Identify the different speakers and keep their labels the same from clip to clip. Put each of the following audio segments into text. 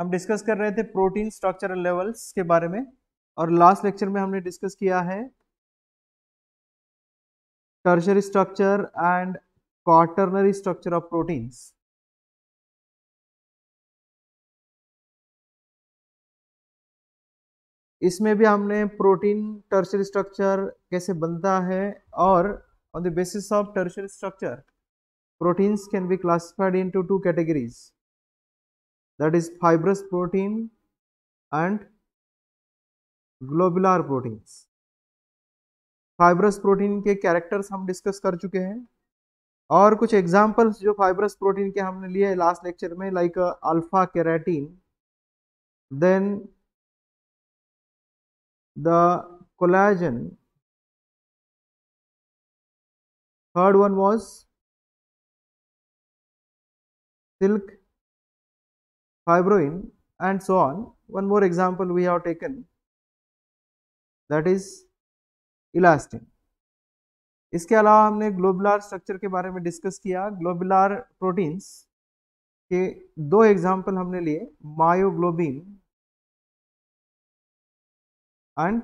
Speaker 1: हम डिस्कस कर रहे थे प्रोटीन
Speaker 2: स्ट्रक्चरल लेवल्स के बारे में और लास्ट लेक्चर में हमने डिस्कस किया है tertiary structure and quaternary structure of proteins इसमें भी हमने प्रोटीन टर्शरी स्ट्रक्चर कैसे बनता है और on the basis of tertiary structure proteins can be classified into two categories that is fibrous protein
Speaker 1: and globular proteins
Speaker 2: fibrous protein के characters हम discuss कर चुके हैं और कुछ एग्जांपल्स जो फाइब्रस प्रोटीन के हमने लिए लास्ट लेक्चर में like alpha keratin then the collagen
Speaker 1: third one was silk fibroin and so on.
Speaker 2: One more example we have taken that is elastin. इसके अलावा हमने ग्लोबुलर स्ट्रक्चर के बारे में डिस्कस किया ग्लोबुलर प्रोटीन्स के दो एग्जांपल हमने लिए myoglobin
Speaker 1: and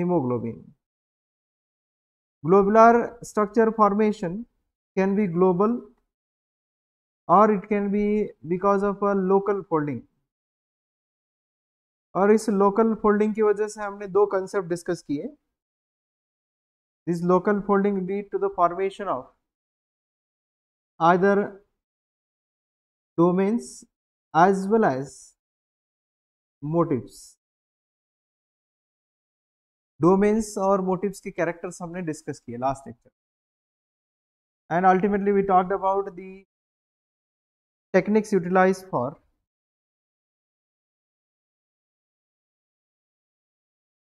Speaker 1: haemoglobin
Speaker 2: globular structure formation can be global और it can be because of a local folding और इस लोकल फोल्डिंग की वजह से हमने दो कंसेप्ट डिस्कस किए this local folding lead to the formation of
Speaker 1: other domains as well as motifs domains और मोटिव्स के कैरेक्टर्स हमने डिस्कस किए last lecture and ultimately we talked about the techniques utilized for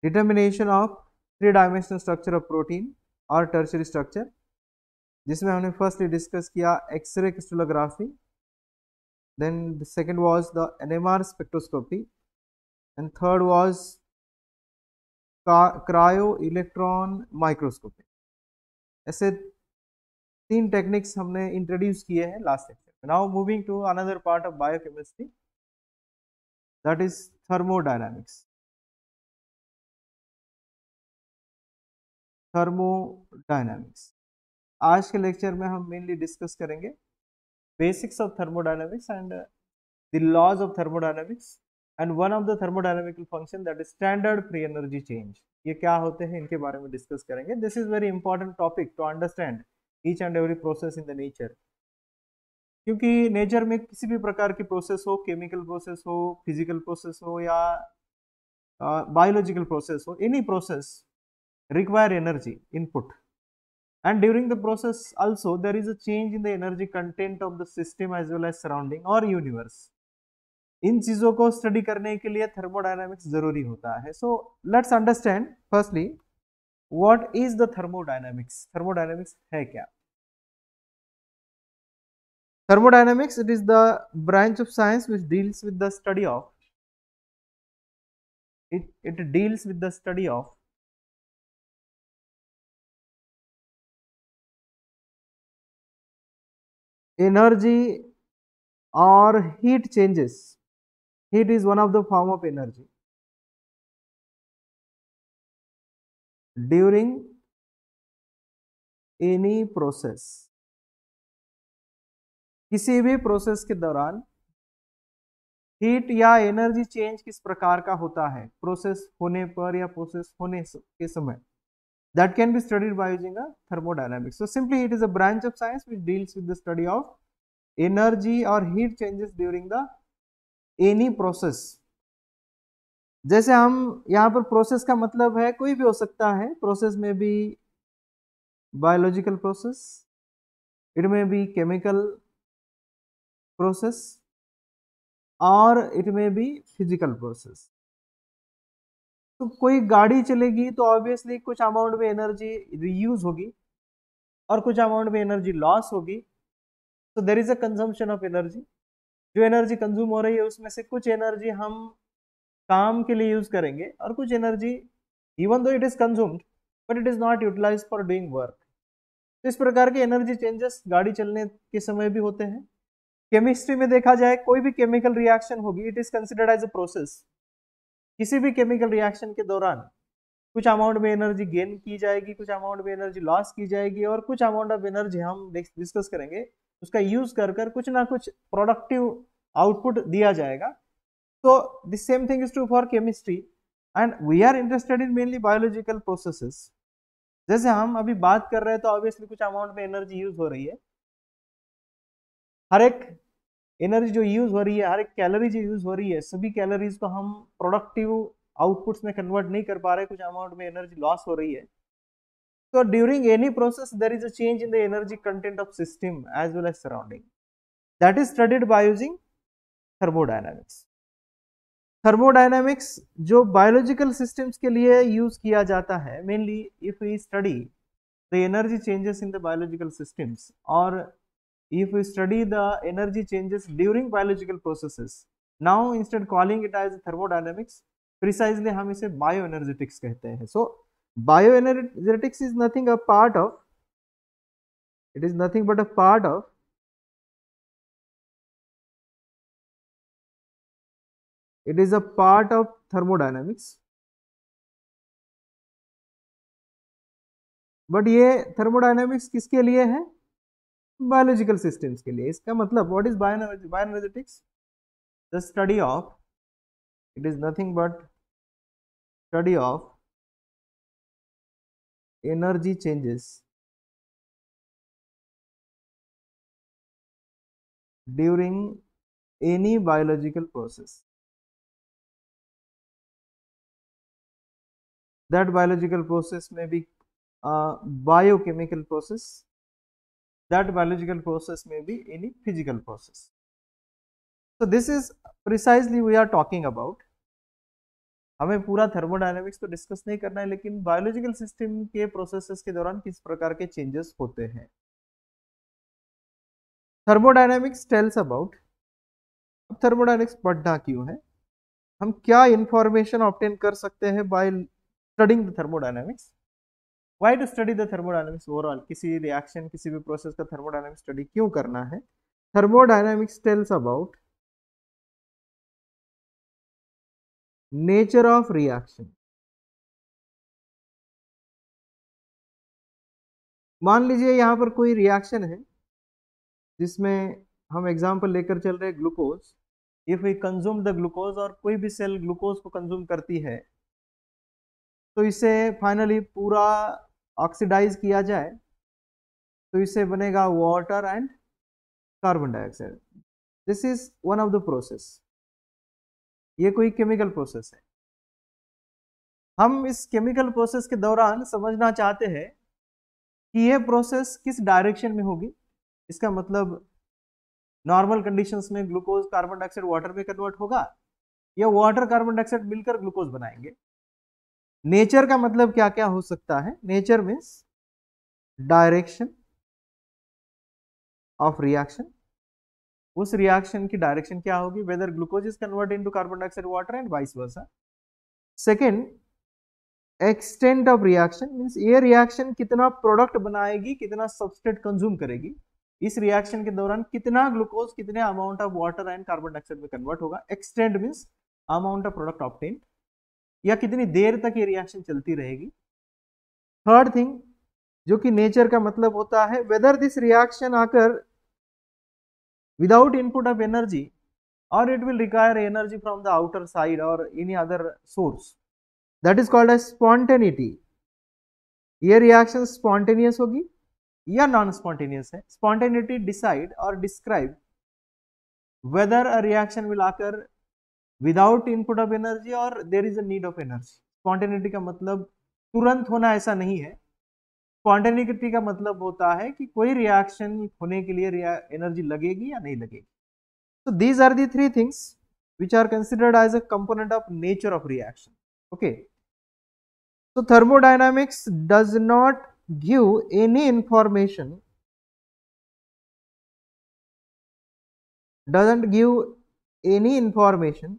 Speaker 2: determination of three dimensional structure of protein or tertiary structure जिसमें हमने firstly discuss किया x-ray crystallography then the second was the N M R spectroscopy and third was cryo electron microscopy ऐसे तीन techniques हमने introduce किए हैं last lecture Now moving to another part of biochemistry that
Speaker 1: is thermodynamics.
Speaker 2: Thermodynamics. आज के lecture में हम mainly discuss करेंगे basics of thermodynamics and the laws of thermodynamics and one of the thermodynamical function that is standard free energy change ये क्या होते हैं इनके बारे में डिस्कस करेंगे this is very important topic to understand each and every process in the nature क्योंकि nature में किसी भी प्रकार की प्रोसेस हो केमिकल प्रोसेस हो फिजिकल प्रोसेस हो या बायोलॉजिकल प्रोसेस हो any process require energy input and during the process also there is a change in the energy content of the system as well as surrounding और universe इन चीज़ों को study करने के लिए थर्मोडाइनमिक्स जरूरी होता है so let's understand firstly what is the thermodynamics thermodynamics है क्या Thermodynamics, it is the branch of science which deals with the study of,
Speaker 1: it, it deals with the study of energy or heat changes. Heat is one of the form of energy. During any process
Speaker 2: किसी भी process के दौरान heat या energy change किस प्रकार का होता है प्रोसेस होने पर या प्रोसेस होने के समय that can be studied by using a thermodynamics so simply it is a branch of science which deals with the study of energy और heat changes during the any process जैसे हम यहाँ पर प्रोसेस का मतलब है कोई भी हो सकता है प्रोसेस में भी बायोलॉजिकल प्रोसेस इट में भी केमिकल
Speaker 1: process और it may be physical process
Speaker 2: तो कोई गाड़ी चलेगी तो ऑब्वियसली कुछ अमाउंट में एनर्जी रीयूज होगी और कुछ अमाउंट में एनर्जी लॉस होगी तो there is a consumption of energy जो एनर्जी कंज्यूम हो रही है उसमें से कुछ एनर्जी हम काम के लिए यूज़ करेंगे और कुछ energy even though it is consumed but it is not utilise for doing work तो इस प्रकार के एनर्जी चेंजेस गाड़ी चलने के समय भी होते हैं केमिस्ट्री में देखा जाए कोई भी केमिकल रिएक्शन होगी it is considered as a process किसी भी केमिकल रिएक्शन के दौरान कुछ अमाउंट में एनर्जी गेन की जाएगी कुछ अमाउंट में एनर्जी लॉस की जाएगी और कुछ अमाउंट ऑफ एनर्जी हम डिस्कस करेंगे उसका यूज कर कर कुछ ना कुछ प्रोडक्टिव आउटपुट दिया जाएगा तो the same thing is true for chemistry and we are interested in mainly biological processes जैसे हम अभी बात कर रहे हैं तो ऑब्वियसली कुछ अमाउंट में एनर्जी यूज हो रही है हर एक एनर्जी जो यूज हो रही है हर एक कैलोरी जो यूज हो रही है सभी कैलोरीज को हम प्रोडक्टिव आउटपुट्स में कन्वर्ट नहीं कर पा रहे कुछ अमाउंट में एनर्जी लॉस हो रही है तो during any process there is a change in the energy content of system as well as surrounding that is studied by using thermodynamics thermodynamics जो बायोलॉजिकल सिस्टम्स के लिए यूज किया जाता है mainly if you study the energy changes in the biological systems और if we study the energy changes during biological processes now instead calling it as thermodynamics precisely hum ise bioenergetics kehte hain so bioenergetics is nothing a part of it is nothing but a part of
Speaker 1: it is a part of thermodynamics
Speaker 2: but ये thermodynamics किसके लिए है biological system के लिए इसका मतलब what is bioenergetics the study of
Speaker 1: it is nothing but study of energy changes during any biological process that biological process में भी
Speaker 2: biochemical process that biological process may be any physical process. So this is precisely we are talking about. हमें पूरा thermodynamics तो discuss नहीं करना है लेकिन biological system के प्रोसेसेस के दौरान किस प्रकार के चेंजेस होते हैं थर्मोडाइनमिक्स टेल्स अबाउट अब थर्मोडाइनमिक्स पढ़ना क्यों है हम क्या इंफॉर्मेशन ऑप्टेन कर सकते हैं by studying the thermodynamics why to study the thermodynamics overall किसी रिएक्शन किसी भी प्रोसेस का थर्मोडाइनमिक स्टडी क्यों करना है thermodynamics tells about
Speaker 1: nature of reaction
Speaker 2: मान लीजिए यहाँ पर कोई रिएक्शन है जिसमें हम एग्जाम्पल लेकर चल रहे glucose if we consume the glucose और कोई भी सेल ग्लूकोज को कंज्यूम करती है तो इसे फाइनली पूरा ऑक्सीडाइज किया जाए तो इससे बनेगा water and carbon dioxide this is one of the process ये कोई केमिकल प्रोसेस है हम इस केमिकल प्रोसेस के दौरान समझना चाहते हैं कि यह प्रोसेस किस डायरेक्शन में होगी इसका मतलब नॉर्मल कंडीशंस में ग्लूकोज कार्बन डाइऑक्साइड वाटर में कन्वर्ट होगा या वाटर कार्बन डाइऑक्साइड मिलकर ग्लूकोज बनाएंगे नेचर का मतलब क्या क्या हो सकता है nature means direction of reaction उस रिएक्शन की डायरेक्शन क्या होगी whether glucose is convert to carbon dioxide water and vice versa second extent of reaction means ये रिएक्शन कितना प्रोडक्ट बनाएगी कितना सब्सटेट कंज्यूम करेगी इस रिएक्शन के दौरान कितना ग्लूकोज कितने amount of water and carbon dioxide में कन्वर्ट होगा extent means amount of product obtained या कितनी देर तक ये रिएक्शन चलती रहेगी थर्ड थिंग जो कि नेचर का मतलब होता है whether this reaction occur without input of energy और it will require energy from the outer side और any other source that is called as spontaneity ये रिएक्शन स्पॉन्टेनियस होगी या नॉन स्पॉन्टेनियस है स्पॉन्टेनिटी डिसाइड और describe whether a reaction will occur without input of energy और there is a need of energy spontaneity का मतलब तुरंत होना ऐसा नहीं है स्पॉन्टेनिटी का मतलब होता है कि कोई रिएक्शन होने के लिए एनर्जी लगेगी या नहीं लगेगी तो these are the three things which are considered as a component of nature of reaction okay तो thermodynamics does
Speaker 1: not give any information doesn't give any information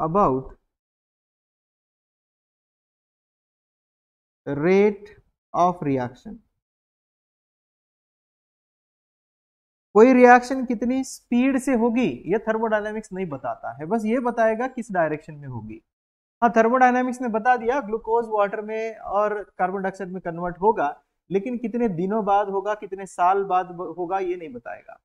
Speaker 1: about
Speaker 2: rate of reaction. कोई reaction कितनी speed से होगी ये thermodynamics नहीं बताता है बस ये बताएगा किस डायरेक्शन में होगी हाँ थर्मोडायनेमिक्स ने बता दिया ग्लूकोज वाटर में और कार्बन डाइऑक्साइड में कन्वर्ट होगा लेकिन कितने दिनों बाद होगा कितने साल बाद होगा ये नहीं बताएगा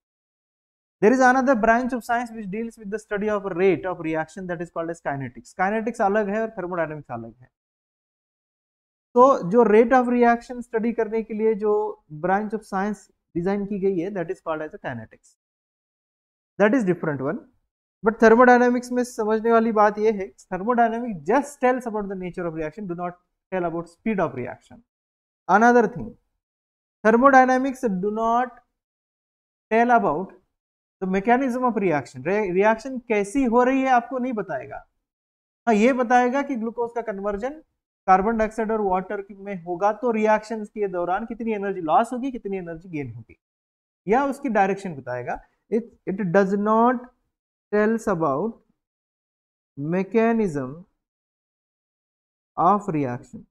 Speaker 2: There is another branch of science which deals with the study of rate of reaction that is called as kinetics. Kinetics अलग है और thermodynamics अलग है तो जो rate of reaction study करने के लिए जो branch of science design की गई है that is called as a kinetics. That is different one. But thermodynamics में समझने वाली बात यह है thermodynamics just tells about the nature of reaction, do not tell about speed of reaction. Another thing, thermodynamics do not tell about तो mechanism of reaction reaction कैसी हो रही है आपको नहीं बताएगा हाँ ये बताएगा कि ग्लूकोज का कन्वर्जन कार्बन डाइऑक्साइड और वाटर में होगा तो रिएक्शन के दौरान कितनी एनर्जी लॉस होगी कितनी एनर्जी गेन होगी या उसकी डायरेक्शन बताएगा it it does not tells about
Speaker 1: mechanism of reaction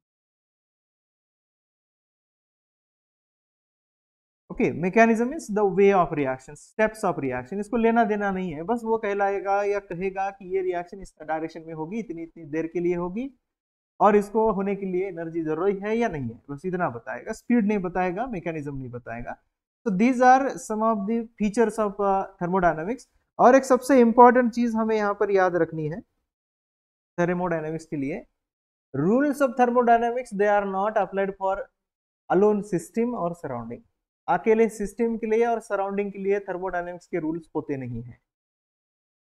Speaker 1: okay mechanism is the way of
Speaker 2: reaction steps of reaction इसको लेना देना नहीं है बस वो कहलाएगा या कहेगा कि ये रिएक्शन इस डायरेक्शन में होगी इतनी इतनी देर के लिए होगी और इसको होने के लिए एनर्जी जरूरी है या नहीं है बस इतना बताएगा स्पीड नहीं बताएगा मैकेनिज्म नहीं बताएगा तो these are some of the features of thermodynamics और एक सबसे इंपॉर्टेंट चीज़ हमें यहाँ पर याद रखनी है थर्मोडाइनमिक्स के लिए rules of thermodynamics they are not applied for alone system और सराउंडिंग अकेले सिस्टम के लिए और सराउंडिंग के लिए थर्मोडाइनमिक्स के रूल्स होते नहीं है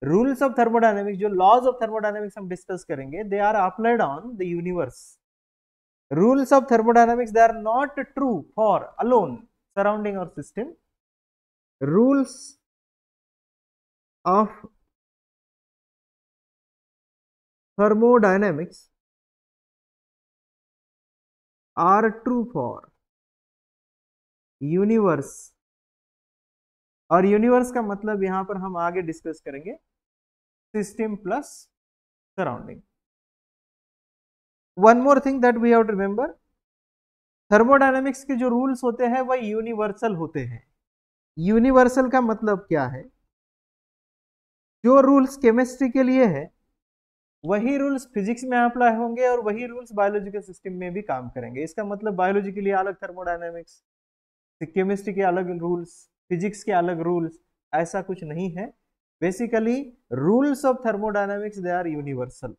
Speaker 2: रूल्स ऑफ थर्मोडाइनमिक्स जो लॉज ऑफ थर्मोडाइनमिक्स हम डिस्कस करेंगे they are applied on the universe rules of thermodynamics they are not true for alone surrounding और system
Speaker 1: rules of thermodynamics are true for universe
Speaker 2: और universe का मतलब यहां पर हम आगे डिस्कस करेंगे system plus surrounding one more thing that we have to remember thermodynamics के जो रूल्स होते हैं वह यूनिवर्सल होते हैं यूनिवर्सल का मतलब क्या है जो रूल्स केमिस्ट्री के लिए है वही रूल्स फिजिक्स में अप्लाई होंगे और वही रूल्स बायोलॉजी के सिस्टम में भी काम करेंगे इसका मतलब बायोलॉजी के लिए अलग थर्मोडायनेमिक्स केमिस्ट्री के अलग रूल्स फिजिक्स के अलग रूल्स ऐसा कुछ नहीं है basically rules of thermodynamics they are universal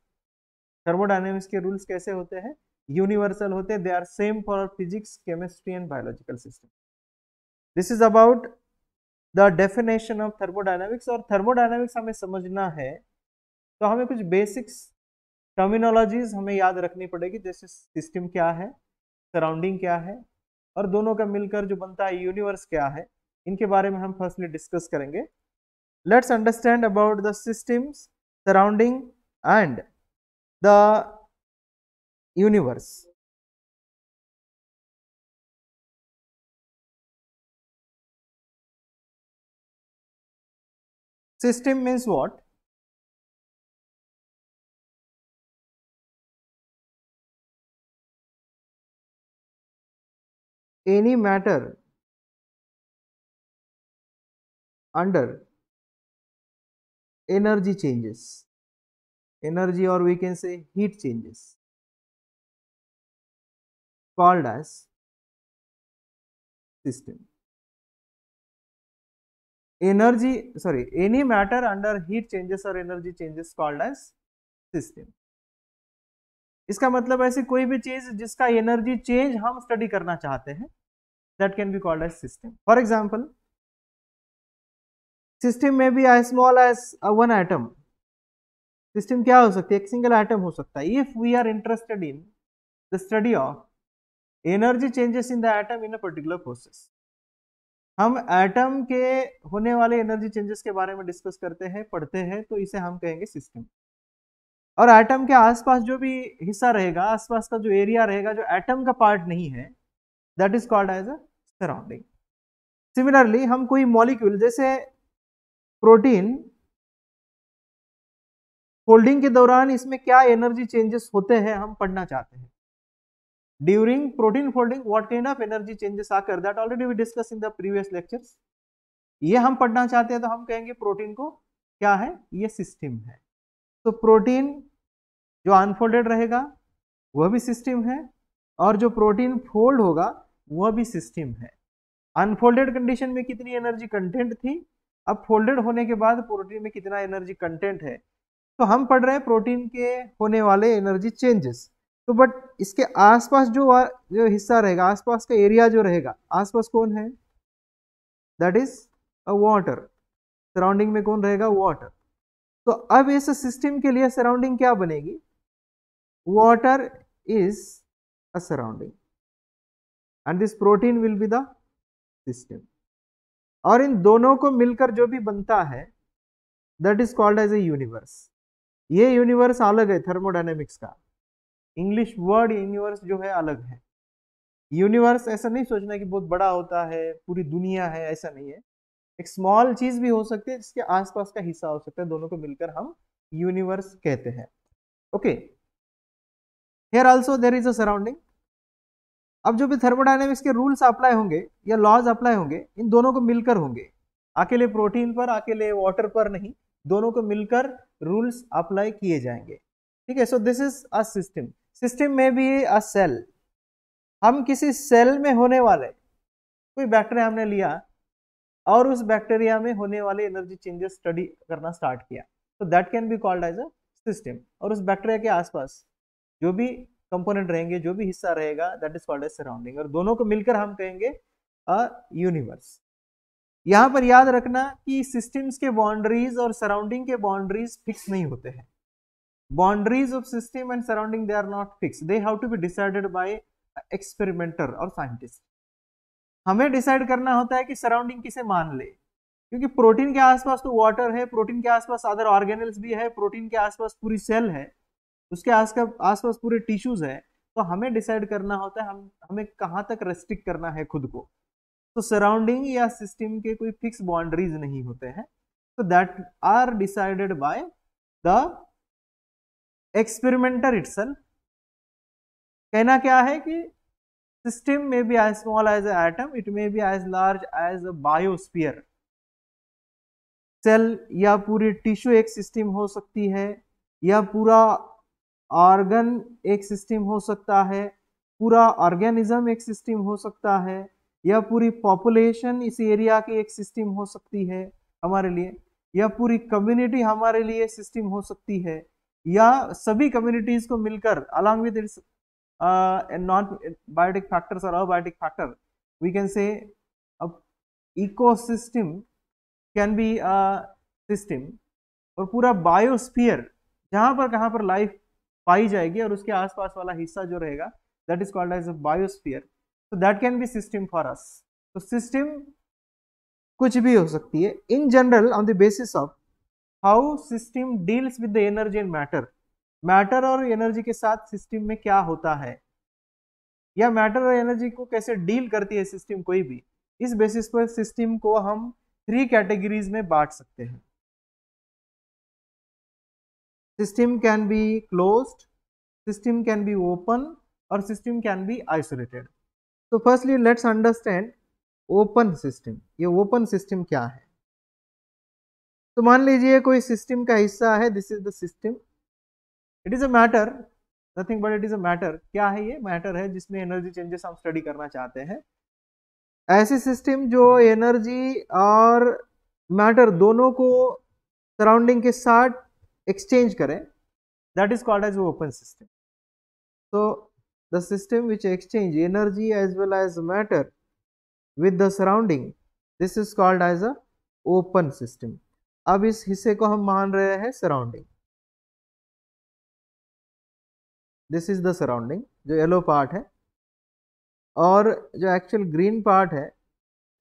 Speaker 2: thermodynamics के रूल्स कैसे होते हैं यूनिवर्सल होते हैं they are same for physics chemistry and biological system this is about the definition of thermodynamics और थर्मोडाइनमिक्स हमें समझना है तो हमें कुछ बेसिक्स टर्मिनोलॉजीज हमें याद रखनी पड़ेगी जैसे सिस्टम क्या है सराउंडिंग क्या है और दोनों का मिलकर जो बनता है यूनिवर्स क्या है इनके बारे में हम फर्स्टली डिस्कस करेंगे let's understand about the systems surrounding
Speaker 1: and the universe system means what any matter under energy changes energy or we can say heat changes called as system
Speaker 2: energy sorry any matter under heat changes or energy changes called as system इसका मतलब ऐसी कोई भी चीज जिसका energy change हम study करना चाहते हैं that can be called as system. For example, system may be as small as a one atom system kya ho sakta hai ek single atom ho sakta hai if we are interested in the study of energy changes in the atom in a particular process हम atom के होने वाले energy changes के बारे में discuss करते हैं पढ़ते हैं तो इसे हम कहेंगे सिस्टम और एटम के आसपास जो भी हिस्सा रहेगा आसपास का जो एरिया रहेगा जो एटम का पार्ट नहीं है that is called as a surrounding similarly हम कोई
Speaker 1: मॉलिक्यूल जैसे प्रोटीन फोल्डिंग
Speaker 2: के दौरान इसमें क्या एनर्जी चेंजेस होते हैं हम पढ़ना चाहते हैं during protein folding what kind of energy changes आकर that already we discuss in the previous lectures ये हम पढ़ना चाहते हैं तो हम कहेंगे प्रोटीन को क्या है ये सिस्टम है तो प्रोटीन जो अनफोल्डेड रहेगा वह भी सिस्टम है और जो प्रोटीन फोल्ड होगा वह भी सिस्टम है अनफोल्डेड कंडीशन में कितनी एनर्जी कंटेंट थी अब फोल्डेड होने के बाद प्रोटीन में कितना एनर्जी कंटेंट है तो हम पढ़ रहे हैं प्रोटीन के होने वाले एनर्जी चेंजेस तो बट इसके आसपास जो जो हिस्सा रहेगा आसपास का एरिया जो रहेगा आसपास कौन है that is a water surrounding में कौन रहेगा वाटर तो अब इस सिस्टम के लिए सराउंडिंग क्या बनेगी water is a surrounding
Speaker 1: and this protein will be the system और इन दोनों
Speaker 2: को मिलकर जो भी बनता है that is called as a universe ये यूनिवर्स अलग है थर्मोडाइनेमिक्स का इंग्लिश वर्ड यूनिवर्स जो है अलग है यूनिवर्स ऐसा नहीं सोचना कि बहुत बड़ा होता है पूरी दुनिया है ऐसा नहीं है एक स्मॉल चीज भी हो सकती है जिसके आसपास का हिस्सा हो सकता है दोनों को मिलकर हम यूनिवर्स कहते हैं okay here also there is a surrounding अब जो भी थर्मोडाइनमिक्स के रूल्स अप्लाई होंगे या लॉज अप्लाई होंगे इन दोनों को मिलकर होंगे अकेले प्रोटीन पर अकेले वाटर पर नहीं दोनों को मिलकर रूल्स अप्लाई किए जाएंगे ठीक है so this is a system system में भी अ सेल हम किसी सेल में होने वाले कोई बैक्टीरिया हमने लिया और उस बैक्टीरिया में होने वाले एनर्जी चेंजेस स्टडी करना स्टार्ट किया तो that can be called as a system और उस बैक्टीरिया के आसपास जो भी कंपोनेंट रहेंगे जो भी हिस्सा रहेगा that is called a surrounding और दोनों को मिलकर हम कहेंगे अ यूनिवर्स यहाँ पर याद रखना कि सिस्टम्स के बाउंड्रीज और सराउंडिंग के बाउंड्रीज फिक्स नहीं होते हैं boundaries of system and surrounding they are not fix they have to be decided by experimenter और साइंटिस्ट हमें डिसाइड करना होता है कि सराउंडिंग किसे मान ले क्योंकि प्रोटीन के आसपास तो वाटर है प्रोटीन के आसपास अदर ऑर्गेनल्स भी है प्रोटीन के आसपास पूरी सेल है उसके आस का पास पूरे टिश्यूज हैं तो हमें डिसाइड करना होता है हम हमें कहाँ तक रेस्ट्रिक्ट करना है खुद को तो सराउंडिंग या सिस्टम के कोई फिक्स बाउंड्रीज नहीं होते हैं तो that are decided by the experimenter itself कहना क्या है कि system may be as small as atom it may be as large as a biosphere cell या पूरी टिश्यू एक सिस्टम हो सकती है या पूरा ऑर्गन एक सिस्टम हो सकता है पूरा ऑर्गेनिज्म एक सिस्टम हो सकता है या पूरी पॉपुलेशन इस एरिया की एक सिस्टम हो सकती है हमारे लिए या पूरी कम्युनिटी हमारे लिए सिस्टम हो सकती है या सभी कम्युनिटीज को मिलकर along with its non biotic factors और abiotic factor we can say ecosystem can be system और पूरा बायोस्फीयर जहाँ पर कहाँ पर लाइफ पाई जाएगी और उसके आसपास वाला हिस्सा जो रहेगा that is called as a biosphere तो that can be system for us तो सिस्टम कुछ भी हो सकती है in general on the basis of how system deals with the energy and matter matter और एनर्जी के साथ सिस्टम में क्या होता है या मैटर और एनर्जी को कैसे डील करती है सिस्टम कोई भी इस बेसिस पर सिस्टम को हम थ्री कैटेगरीज में बांट सकते हैं system can be closed system can be open or system can be isolated so firstly let's understand open system ये open system क्या है तो मान लीजिए कोई सिस्टम का हिस्सा है this is the system it is a matter nothing but it is a matter क्या है ये मैटर है जिसमें एनर्जी चेंजेस हम स्टडी करना चाहते हैं ऐसे सिस्टम जो एनर्जी और मैटर दोनों को सराउंडिंग के साथ एक्सचेंज करें that is called as open system तो the system which exchange energy as well as matter with the surrounding this is called as a open system अब इस हिस्से को हम मान रहे हैं surrounding
Speaker 1: this is the surrounding जो येलो पार्ट है
Speaker 2: और जो एक्चुअल ग्रीन पार्ट है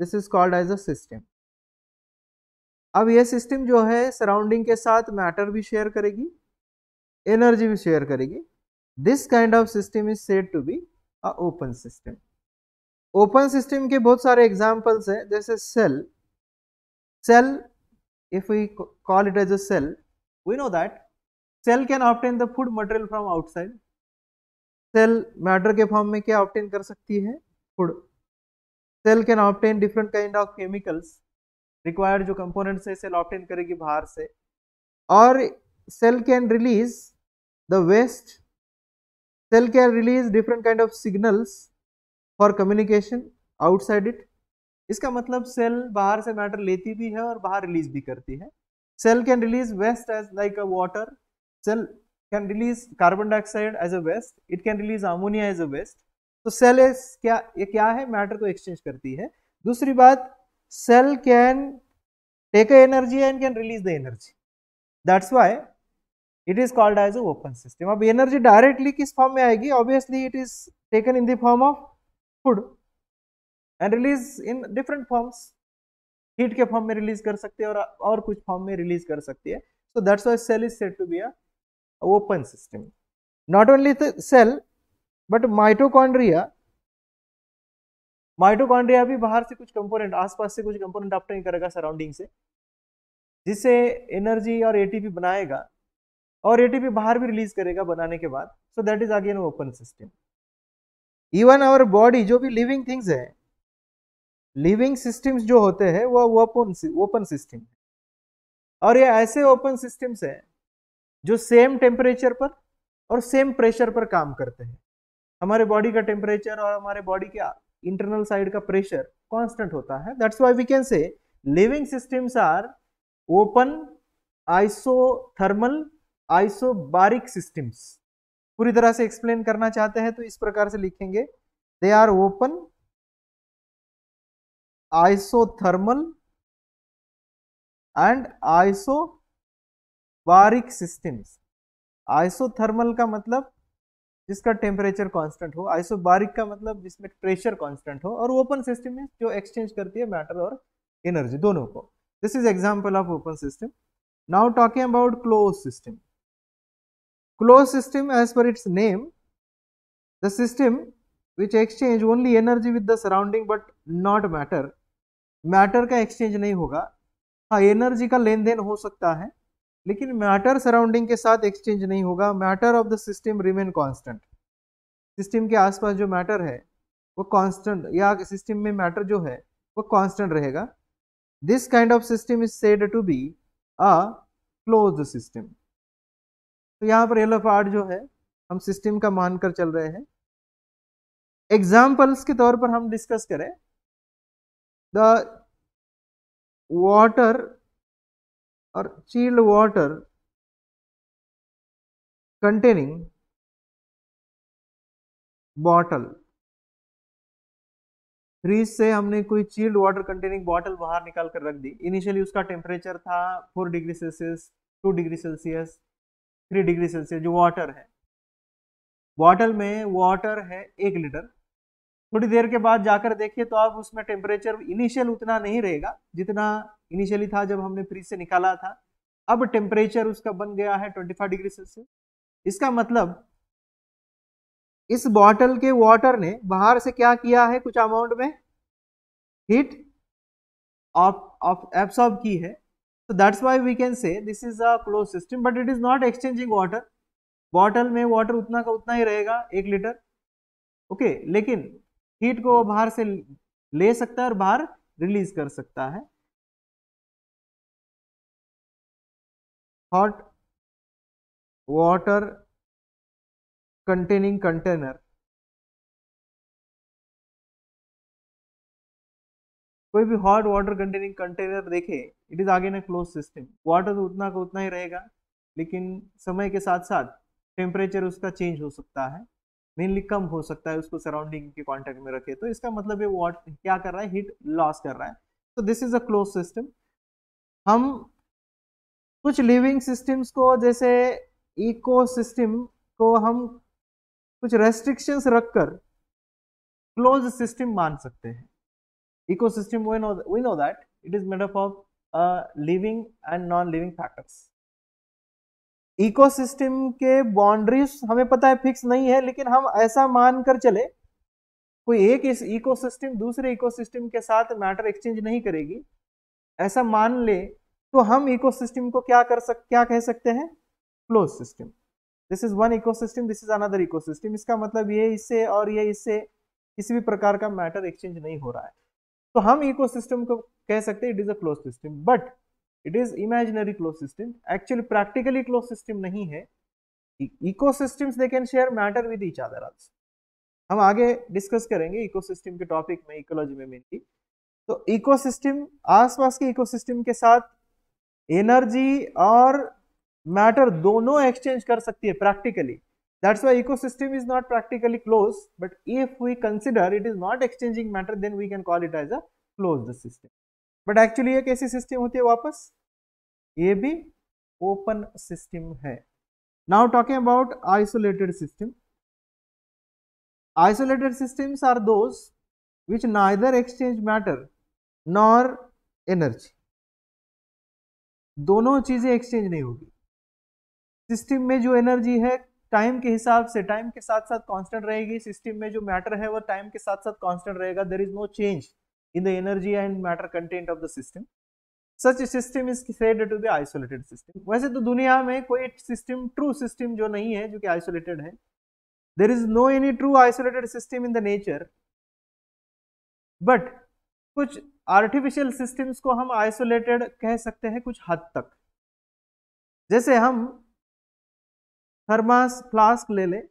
Speaker 2: this is called as a system अब यह सिस्टम जो है सराउंडिंग के साथ मैटर भी शेयर करेगी एनर्जी भी शेयर करेगी this kind of system is said to be a open system open system के बहुत सारे एग्जांपल्स हैं जैसे cell cell if we call it as a cell we know that cell can obtain the food material from outside cell matter के form में क्या obtain कर सकती है food cell can obtain different kind of chemicals required जो component है cell obtain इन करेगी बाहर से और cell can release the waste cell can release different kind of signals for communication outside it इसका मतलब सेल बाहर से मैटर लेती भी है और बाहर रिलीज भी करती है cell can release waste as like a water cell can release carbon dioxide as a waste it can release ammonia as a waste तो सेल क्या ये क्या है मैटर को एक्सचेंज करती है दूसरी बात cell can take a energy and can release the energy that's why it is called as a open system ab energy directly kis form mein aayegi obviously it is taken in the form of food and release in different forms heat के form में release कर सकते हैं aur और कुछ form में release कर सकती है so that's why cell is said to B a open system. Not only the cell, but mitochondria mitochondria भी बाहर से कुछ कंपोनेंट आसपास से कुछ कंपोनेंट आप करेगा सराउंडिंग से जिससे एनर्जी और एटीपी बनाएगा और एटीपी बाहर भी रिलीज करेगा बनाने के बाद so that is again open system even our body जो भी लिविंग थिंग्स है लिविंग सिस्टम्स जो होते हैं वह ओपन ओपन सिस्टम है और ये ऐसे ओपन सिस्टम्स हैं जो सेम टेम्परेचर पर और सेम प्रेशर पर काम करते हैं हमारे बॉडी का टेम्परेचर और हमारे बॉडी के इंटरनल साइड का प्रेशर कांस्टेंट होता है that's why we can say living systems are open isothermal isobaric systems पूरी तरह से एक्सप्लेन करना चाहते हैं तो इस प्रकार से लिखेंगे they are open isothermal and isobaric systems isothermal का मतलब जिसका टेम्परेचर कांस्टेंट हो आइसोबारिक का मतलब जिसमें प्रेशर कांस्टेंट हो और ओपन सिस्टम में जो एक्सचेंज करती है मैटर और एनर्जी दोनों को this is example of open system now talking about close system close system as per its name the system which exchange only energy with the surrounding but not matter matter का exchange नहीं होगा हाँ energy का लेन then हो सकता है लेकिन matter surrounding के साथ एक्सचेंज नहीं होगा matter of the system remain constant system के आसपास जो मैटर है वो कांस्टेंट या सिस्टम में मैटर जो है वो कांस्टेंट रहेगा this kind of system is said to be a close system तो यहाँ पर येलो पार्ट जो है हम सिस्टम का मानकर चल रहे हैं एग्जाम्पल्स के तौर पर हम डिस्कस करें the
Speaker 1: water or chilled water containing bottle
Speaker 2: fridge से हमने कोई चील्ड वाटर कंटेनिंग बॉटल बाहर निकाल कर रख दी इनिशियली उसका टेम्परेचर था four degree Celsius two degree Celsius three degree Celsius जो वाटर है बॉटल में वाटर है एक लीटर थोड़ी देर के बाद जाकर देखिए तो आप उसमें टेम्परेचर इनिशियल उतना नहीं रहेगा जितना इनिशियली था जब हमने फ्रिज से निकाला था अब टेम्परेचर उसका बन गया है 25 डिग्री सेल्सियस इसका मतलब इस बॉटल के वाटर ने बाहर से क्या किया है कुछ अमाउंट में हीट एब्सॉर्ब की है तो that's why we can say this is a close system but it is not exchanging water bottle में वाटर उतना का उतना ही रहेगा एक लीटर ओके लेकिन हीट को बाहर से ले सकता है और बाहर रिलीज कर सकता है
Speaker 1: hot water containing container
Speaker 2: कोई भी हॉट वाटर कंटेनिंग कंटेनर देखे it is again a close system water उतना का उतना ही रहेगा लेकिन समय के साथ साथ टेम्परेचर उसका चेंज हो सकता है मेनली कम हो सकता है उसको सराउंडिंग के कांटेक्ट में रखे तो इसका मतलब ये वाट क्या कर रहा है हीट लॉस कर रहा है तो this is a close system हम कुछ लिविंग सिस्टम्स को जैसे इको सिस्टम को हम कुछ रेस्ट्रिक्शंस रखकर क्लोज सिस्टम मान सकते हैं eco system we know that it is made up of living and non living factors ecosystem के बाउंड्रीज हमें पता है फिक्स नहीं है लेकिन हम ऐसा मान कर चले कोई एक इस इकोसिस्टम दूसरे इकोसिस्टम के साथ मैटर एक्सचेंज नहीं करेगी ऐसा मान ले तो हम इकोसिस्टम को क्या कर सक क्या कह सकते हैं close system this is one ecosystem this is another ecosystem इसका मतलब ये इससे और ये इससे किसी भी प्रकार का मैटर एक्सचेंज नहीं हो रहा है तो हम इकोसिस्टम को कह सकते हैं it is a close system but it is imaginary close system actually practically close system नहीं है ecosystems they can share matter with each other also हम आगे डिस्कस करेंगे इकोसिस्टम के टॉपिक में इकोलॉजी में मेनली तो इकोसिस्टम आसपास के इकोसिस्टम के साथ एनर्जी और मैटर दोनों एक्सचेंज कर सकती है practically that's why ecosystem is not practically close but if we consider it is not exchanging matter then we can call it as a close system but actually एक ऐसी system होती है वापस ये भी ओपन सिस्टम है now talking about isolated system isolated systems are those which neither exchange matter nor energy दोनों चीज़ें एक्सचेंज नहीं होगी सिस्टम में जो एनर्जी है टाइम के हिसाब से टाइम के साथ साथ कांस्टेंट रहेगी सिस्टम में जो मैटर है वो टाइम के साथ साथ कांस्टेंट रहेगा there is no change in the energy and matter content of the system such system is said to the isolated system वैसे तो दुनिया में कोई सिस्टम ट्रू सिस्टम जो नहीं है जो कि आइसोलेटेड है there is no any true isolated system in the nature but कुछ आर्टिफिशियल सिस्टम्स को हम आइसोलेटेड कह सकते हैं कुछ हद तक जैसे हम थर्मास फ्लास्क ले लें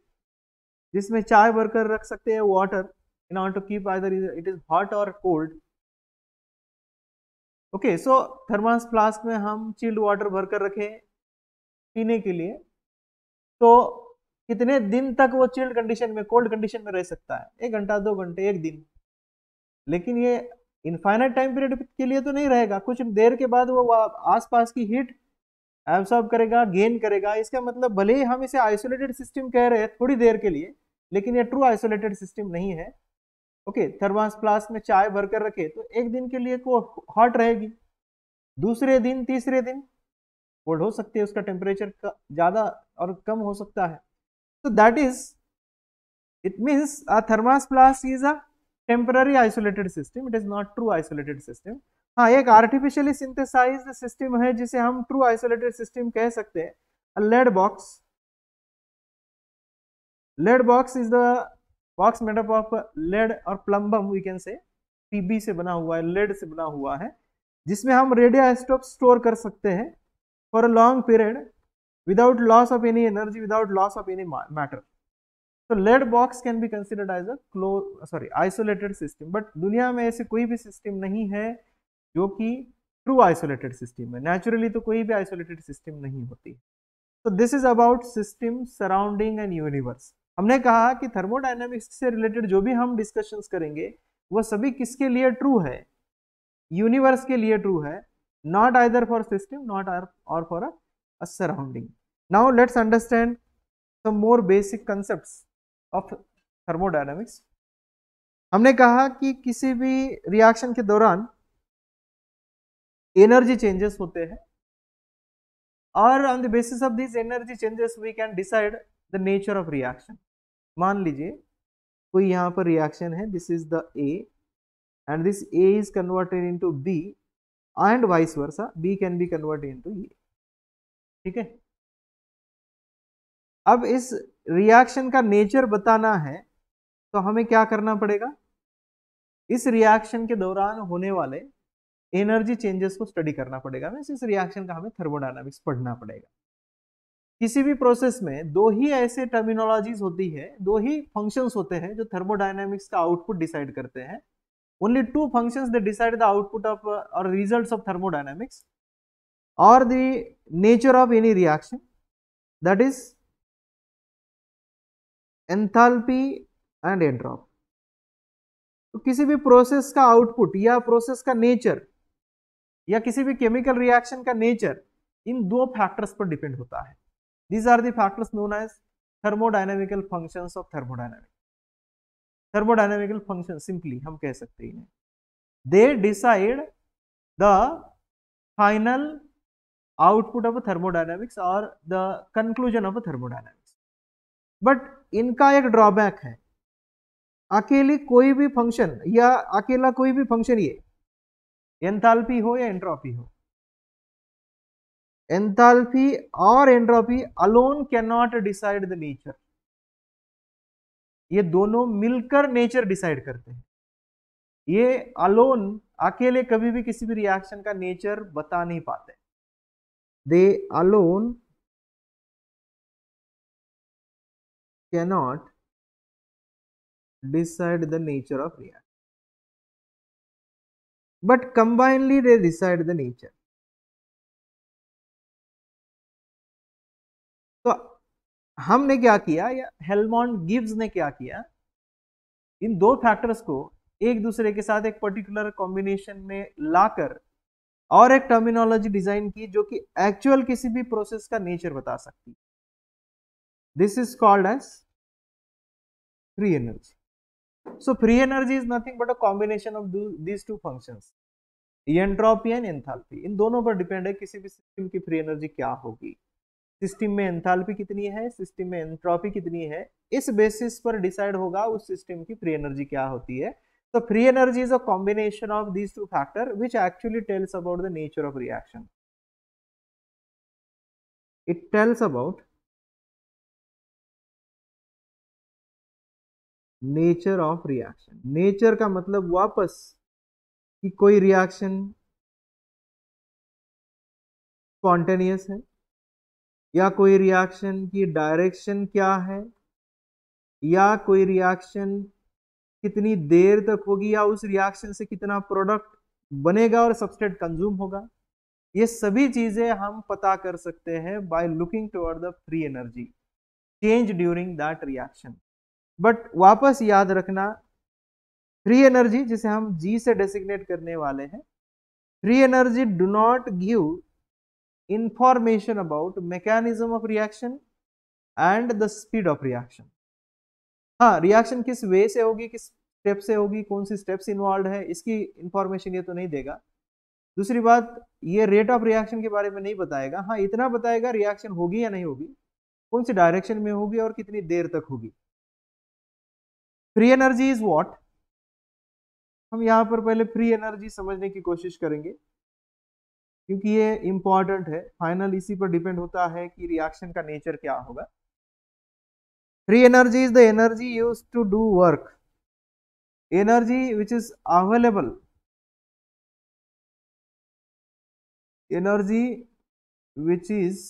Speaker 2: जिसमें चाय भरकर रख सकते हैं water in order to keep either it is hot और cold okay so thermos flask में हम चिल्ड वाटर भरकर रखें पीने के लिए तो कितने दिन तक वो चिल्ड कंडीशन में कोल्ड कंडीशन में रह सकता है एक घंटा दो घंटे एक दिन लेकिन ये इनफाइनाइट टाइम पीरियड के लिए तो नहीं रहेगा कुछ देर के बाद वो आसपास की हीट एब्सॉर्ब करेगा गेन करेगा इसका मतलब भले ही हम इसे आइसोलेटेड सिस्टम कह रहे हैं थोड़ी देर के लिए लेकिन ये ट्रू आइसोलेटेड सिस्टम नहीं है ओके थर्मास फ्लास्क में चाय भर कर रखे तो एक दिन के लिए को हॉट रहेगी दूसरे दिन तीसरे दिन कोल्ड हो सकती है उसका टेम्परेचर ज़्यादा और कम हो सकता है तो that is it means a thermos flask is a temporary isolated system it is not true isolated system हाँ एक आर्टिफिशियली सिंथेसाइज सिस्टम है जिसे हम ट्रू आइसोलेटेड सिस्टम कह सकते हैं lead box lead box is the box made up of lead और plumbum we can say PB से बना हुआ है लेड से बना हुआ है जिसमें हम रेडियो आइसोटोप स्टोर कर सकते हैं for a long period without loss of any energy without loss of any matter तो lead box can be considered as a close sorry isolated system but दुनिया में ऐसे कोई भी सिस्टम नहीं है जो कि ट्रू आइसोलेटेड सिस्टम है नेचुरली तो कोई भी आइसोलेटेड सिस्टम नहीं होती तो this is about system surrounding and universe हमने कहा कि थर्मोडाइनमिक्स से रिलेटेड जो भी हम डिस्कशन करेंगे वो सभी किसके लिए ट्रू है यूनिवर्स के लिए ट्रू है not either for system not और for a surrounding now let's understand some more basic concepts of thermodynamics हमने कहा कि किसी भी रिएक्शन के दौरान एनर्जी चेंजेस होते हैं और on the basis of this energy changes we can decide the nature of reaction मान लीजिए कोई यहाँ पर रिएक्शन है this is the A and this A is converted into B and vice versa B can be converted into A ठीक है अब इस रिएक्शन का नेचर बताना है तो हमें क्या करना पड़ेगा इस रिएक्शन के दौरान होने वाले एनर्जी चेंजेस को स्टडी करना पड़ेगा मीन्स इस रिएक्शन का हमें थर्मोडायनामिक्स पढ़ना पड़ेगा किसी भी प्रोसेस में दो ही ऐसे टर्मिनोलॉजीज होती है दो ही फंक्शंस होते हैं जो थर्मोडायनामिक्स का आउटपुट डिसाइड करते हैं only two functions they decide the output of और रिजल्ट्स ऑफ थर्मोडायनामिक्स और the nature of any reaction that is
Speaker 1: enthalpy and entropy
Speaker 2: तो किसी भी प्रोसेस का आउटपुट या प्रोसेस का नेचर या किसी भी केमिकल रिएक्शन का नेचर इन दो फैक्टर्स पर डिपेंड होता है these are the factors known as thermodynamical function of thermodynamic thermodynamical function simply हम कह सकते हैं they decide the final output of a thermodynamics or the conclusion of a thermodynamics but इनका एक ड्रॉबैक है अकेली कोई भी फंक्शन या अकेला कोई भी फंक्शन ये एंथाल्पी हो या एंट्रोपी हो एंथाल्पी और entropy alone can not decide the nature ये दोनों मिलकर नेचर डिसाइड करते हैं ये अलोन अकेले कभी भी किसी भी रिएक्शन का नेचर बता नहीं पाते
Speaker 1: they alone cannot decide the nature of reaction but combinedly they decide the nature तो
Speaker 2: हमने क्या किया या हेलमोंड गिब्स ने क्या किया इन दो फैक्टर्स को एक दूसरे के साथ एक पर्टिकुलर कॉम्बिनेशन में लाकर और एक टर्मिनोलॉजी डिजाइन की जो कि एक्चुअल किसी भी प्रोसेस का नेचर बता सकती this is called as free energy. So free energy is nothing but a combination of these two functions. Entropy and enthalpy इन दोनों पर डिपेंड है किसी भी सिस्टम की फ्री एनर्जी क्या होगी सिस्टम में एंथैल्पी कितनी है सिस्टम में एंट्रोपी कितनी है इस बेसिस पर डिसाइड होगा उस सिस्टम की फ्री एनर्जी क्या होती है so free energy is a combination of these two factor which actually tells about the nature of reaction
Speaker 1: it tells about nature of reaction nature का मतलब वापस कि कोई रिएक्शन
Speaker 2: स्पॉन्टेनियस है या कोई रिएक्शन की डायरेक्शन क्या है या कोई रिएक्शन कितनी देर तक होगी या उस रिएक्शन से कितना प्रोडक्ट बनेगा और सब्सटेट कंज्यूम होगा ये सभी चीजें हम पता कर सकते हैं by looking toward the free energy change during that reaction but वापस याद रखना फ्री एनर्जी जिसे हम जी से डेसिग्नेट करने वाले हैं free energy do not give information about mechanism of reaction and the speed of reaction हाँ रिएक्शन किस वे से होगी किस स्टेप से होगी कौन सी स्टेप्स इन्वॉल्व है इसकी इंफॉर्मेशन ये तो नहीं देगा दूसरी बात ये रेट ऑफ रिएक्शन के बारे में नहीं बताएगा हाँ इतना बताएगा रिएक्शन होगी या नहीं होगी कौन सी डायरेक्शन में होगी और कितनी देर तक होगी फ्री एनर्जी इज वॉट हम यहां पर पहले फ्री एनर्जी समझने की कोशिश करेंगे क्योंकि ये इंपॉर्टेंट है फाइनल इसी पर डिपेंड होता है कि रिएक्शन का नेचर क्या होगा free energy is the energy use to do work
Speaker 1: energy which is available energy which is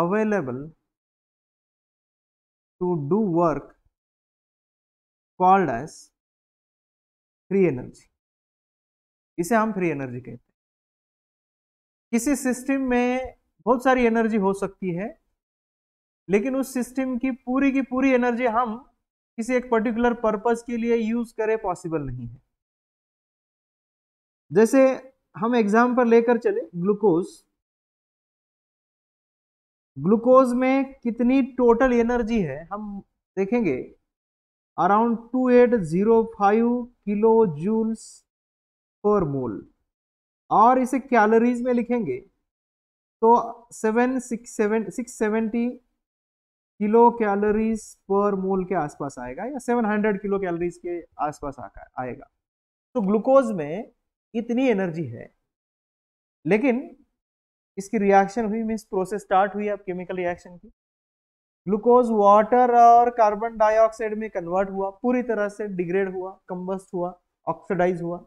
Speaker 1: available to do work called as free energy इसे हम फ्री एनर्जी कहते हैं
Speaker 2: किसी सिस्टम में बहुत सारी एनर्जी हो सकती है लेकिन उस सिस्टम की पूरी की पूरी एनर्जी हम किसी एक पर्टिकुलर पर्पस के लिए यूज करें पॉसिबल नहीं है जैसे हम एग्जाम पर लेकर चले ग्लूकोज ग्लूकोज में कितनी टोटल एनर्जी है हम देखेंगे around 2805 किलो जूल्स पर मोल और इसे कैलोरीज में लिखेंगे तो seven six seven six seventy kilo calories per mole के आसपास आएगा या सेवन हंड्रेड किलो कैलोरीज के आसपास आएगा तो ग्लूकोज में इतनी एनर्जी है लेकिन इसकी रिएक्शन हुई मीन्स प्रोसेस स्टार्ट हुई अब केमिकल रिएक्शन की ग्लूकोज वाटर और कार्बन डाइऑक्साइड में कन्वर्ट हुआ पूरी तरह से डिग्रेड हुआ कम्बस्ट हुआ ऑक्सीडाइज हुआ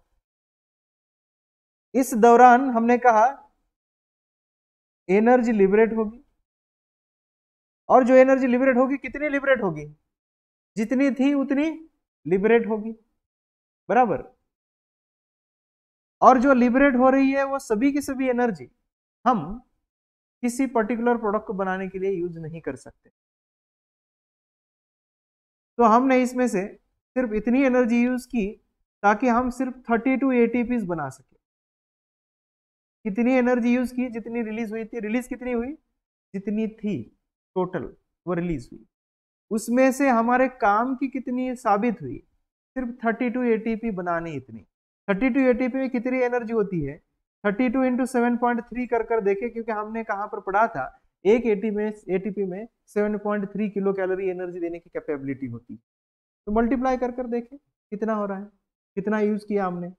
Speaker 1: इस दौरान हमने कहा एनर्जी लिबरेट होगी और जो एनर्जी लिबरेट होगी कितनी लिबरेट होगी जितनी थी उतनी
Speaker 2: लिबरेट होगी बराबर और जो लिबरेट हो रही है वो सभी की सभी एनर्जी हम किसी पर्टिकुलर प्रोडक्ट को बनाने के
Speaker 1: लिए यूज नहीं कर सकते तो हमने इसमें से
Speaker 2: सिर्फ इतनी एनर्जी यूज की ताकि हम सिर्फ 32 टू ए बना सके कितनी एनर्जी यूज की जितनी रिलीज हुई थी रिलीज कितनी हुई जितनी थी टोटल वो रिलीज हुई उसमें से हमारे काम की कितनी साबित हुई सिर्फ 32 टू ए बनानी इतनी 32 टू ए में कितनी एनर्जी होती है 32 two into seven point three कर कर देखे क्योंकि हमने कहाँ पर पढ़ा था एक एटी में एटीपी में 7.3 किलो कैलोरी एनर्जी देने की कैपेबिलिटी होती है तो मल्टीप्लाई कर कर देखें कितना हो रहा है कितना यूज़ किया हमने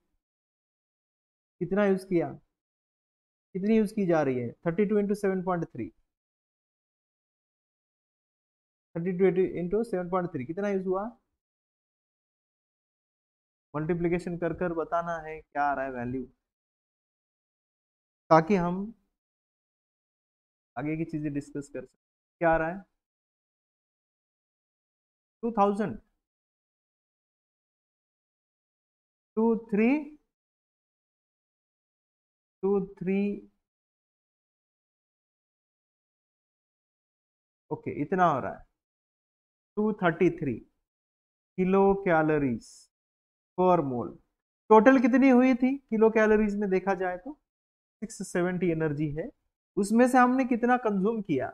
Speaker 2: कितना यूज़ किया कितनी यूज़ की जा रही है thirty two into seven point three
Speaker 1: thirty two into seven point three कितना यूज़ हुआ मल्टीप्लीकेशन कर कर बताना है क्या आ रहा है वैल्यू ताकि हम आगे की चीज़ें डिस्कस कर सकते क्या आ रहा है two thousand two three two three
Speaker 2: okay इतना हो रहा है two thirty three kilo calories per mole total कितनी हुई थी किलो कैलोरीज में देखा जाए तो 670 एनर्जी है उसमें से हमने कितना कंज्यूम किया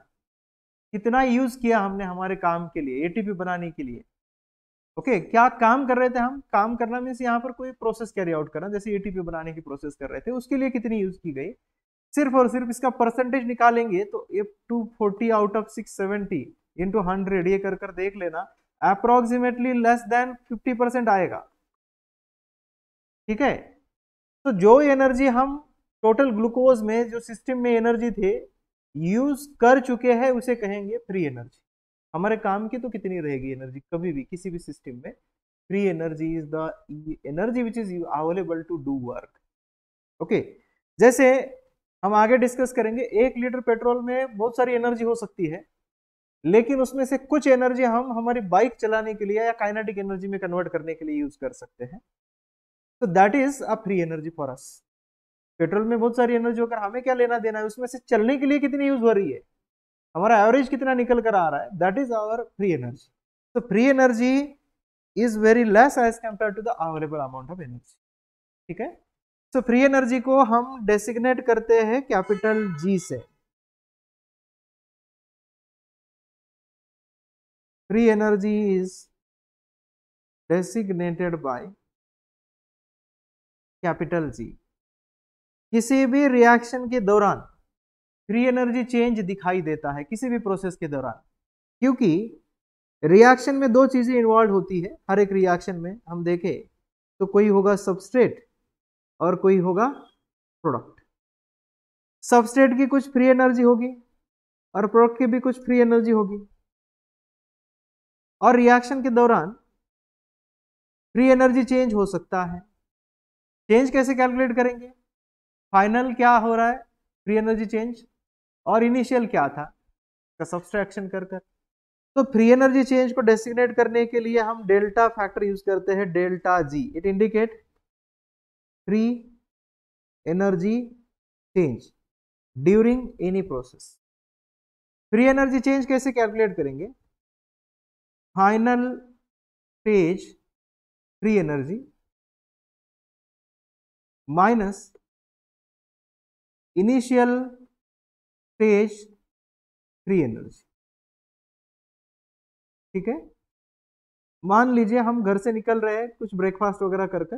Speaker 2: कितना यूज किया हमने हमारे काम के लिए एटीपी बनाने के लिए ओके okay, क्या काम कर रहे थे हम काम करना मीन्स यहाँ पर कोई प्रोसेस कैरी आउट करना जैसे एटीपी बनाने की प्रोसेस कर रहे थे उसके लिए कितनी यूज की गई सिर्फ और सिर्फ इसका परसेंटेज निकालेंगे तो two forty out of six seventy into hundred ये कर कर देख लेना approximately less than fifty percent आएगा ठीक है तो जो एनर्जी हम टोटल ग्लूकोज में जो सिस्टम में एनर्जी थे यूज कर चुके हैं उसे कहेंगे फ्री एनर्जी हमारे काम की तो कितनी रहेगी एनर्जी कभी भी किसी भी सिस्टम में free energy is the energy which is available to do work okay जैसे हम आगे डिस्कस करेंगे एक लीटर पेट्रोल में बहुत सारी एनर्जी हो सकती है लेकिन उसमें से कुछ एनर्जी हम हमारी बाइक चलाने के लिए या काइनेटिक एनर्जी में कन्वर्ट करने के लिए यूज कर सकते हैं तो that is a free energy for us petrol में बहुत सारी एनर्जी होकर हमें क्या लेना देना है उसमें से चलने के लिए कितनी यूज हो रही है हमारा एवरेज कितना निकल कर आ रहा है that is our free energy तो free energy is very less as compare to the available amount of energy ठीक है सो फ्री एनर्जी को हम डेसिग्नेट करते हैं कैपिटल जी से
Speaker 1: free energy is
Speaker 2: designated by capital G किसी भी रिएक्शन के दौरान फ्री एनर्जी चेंज दिखाई देता है किसी भी प्रोसेस के दौरान क्योंकि रिएक्शन में दो चीज़ें इन्वॉल्व होती है हर एक रिएक्शन में हम देखें तो कोई होगा सबस्ट्रेट और कोई होगा प्रोडक्ट सबस्ट्रेट की कुछ फ्री एनर्जी होगी और प्रोडक्ट की भी
Speaker 1: कुछ फ्री एनर्जी होगी और रिएक्शन के दौरान
Speaker 2: फ्री एनर्जी चेंज हो सकता है चेंज कैसे कैलकुलेट करेंगे फाइनल क्या हो रहा है फ्री एनर्जी चेंज और इनिशियल क्या था का सब्सट्रैक्शन कर कर तो फ्री एनर्जी चेंज को डेसिग्नेट करने के लिए हम डेल्टा फैक्टर यूज करते हैं delta G it indicate free
Speaker 1: energy change during any process free energy change कैसे कैलकुलेट करेंगे final stage free energy minus initial stage free energy ठीक है मान लीजिए हम घर से
Speaker 2: निकल रहे हैं कुछ ब्रेकफास्ट वगैरह करके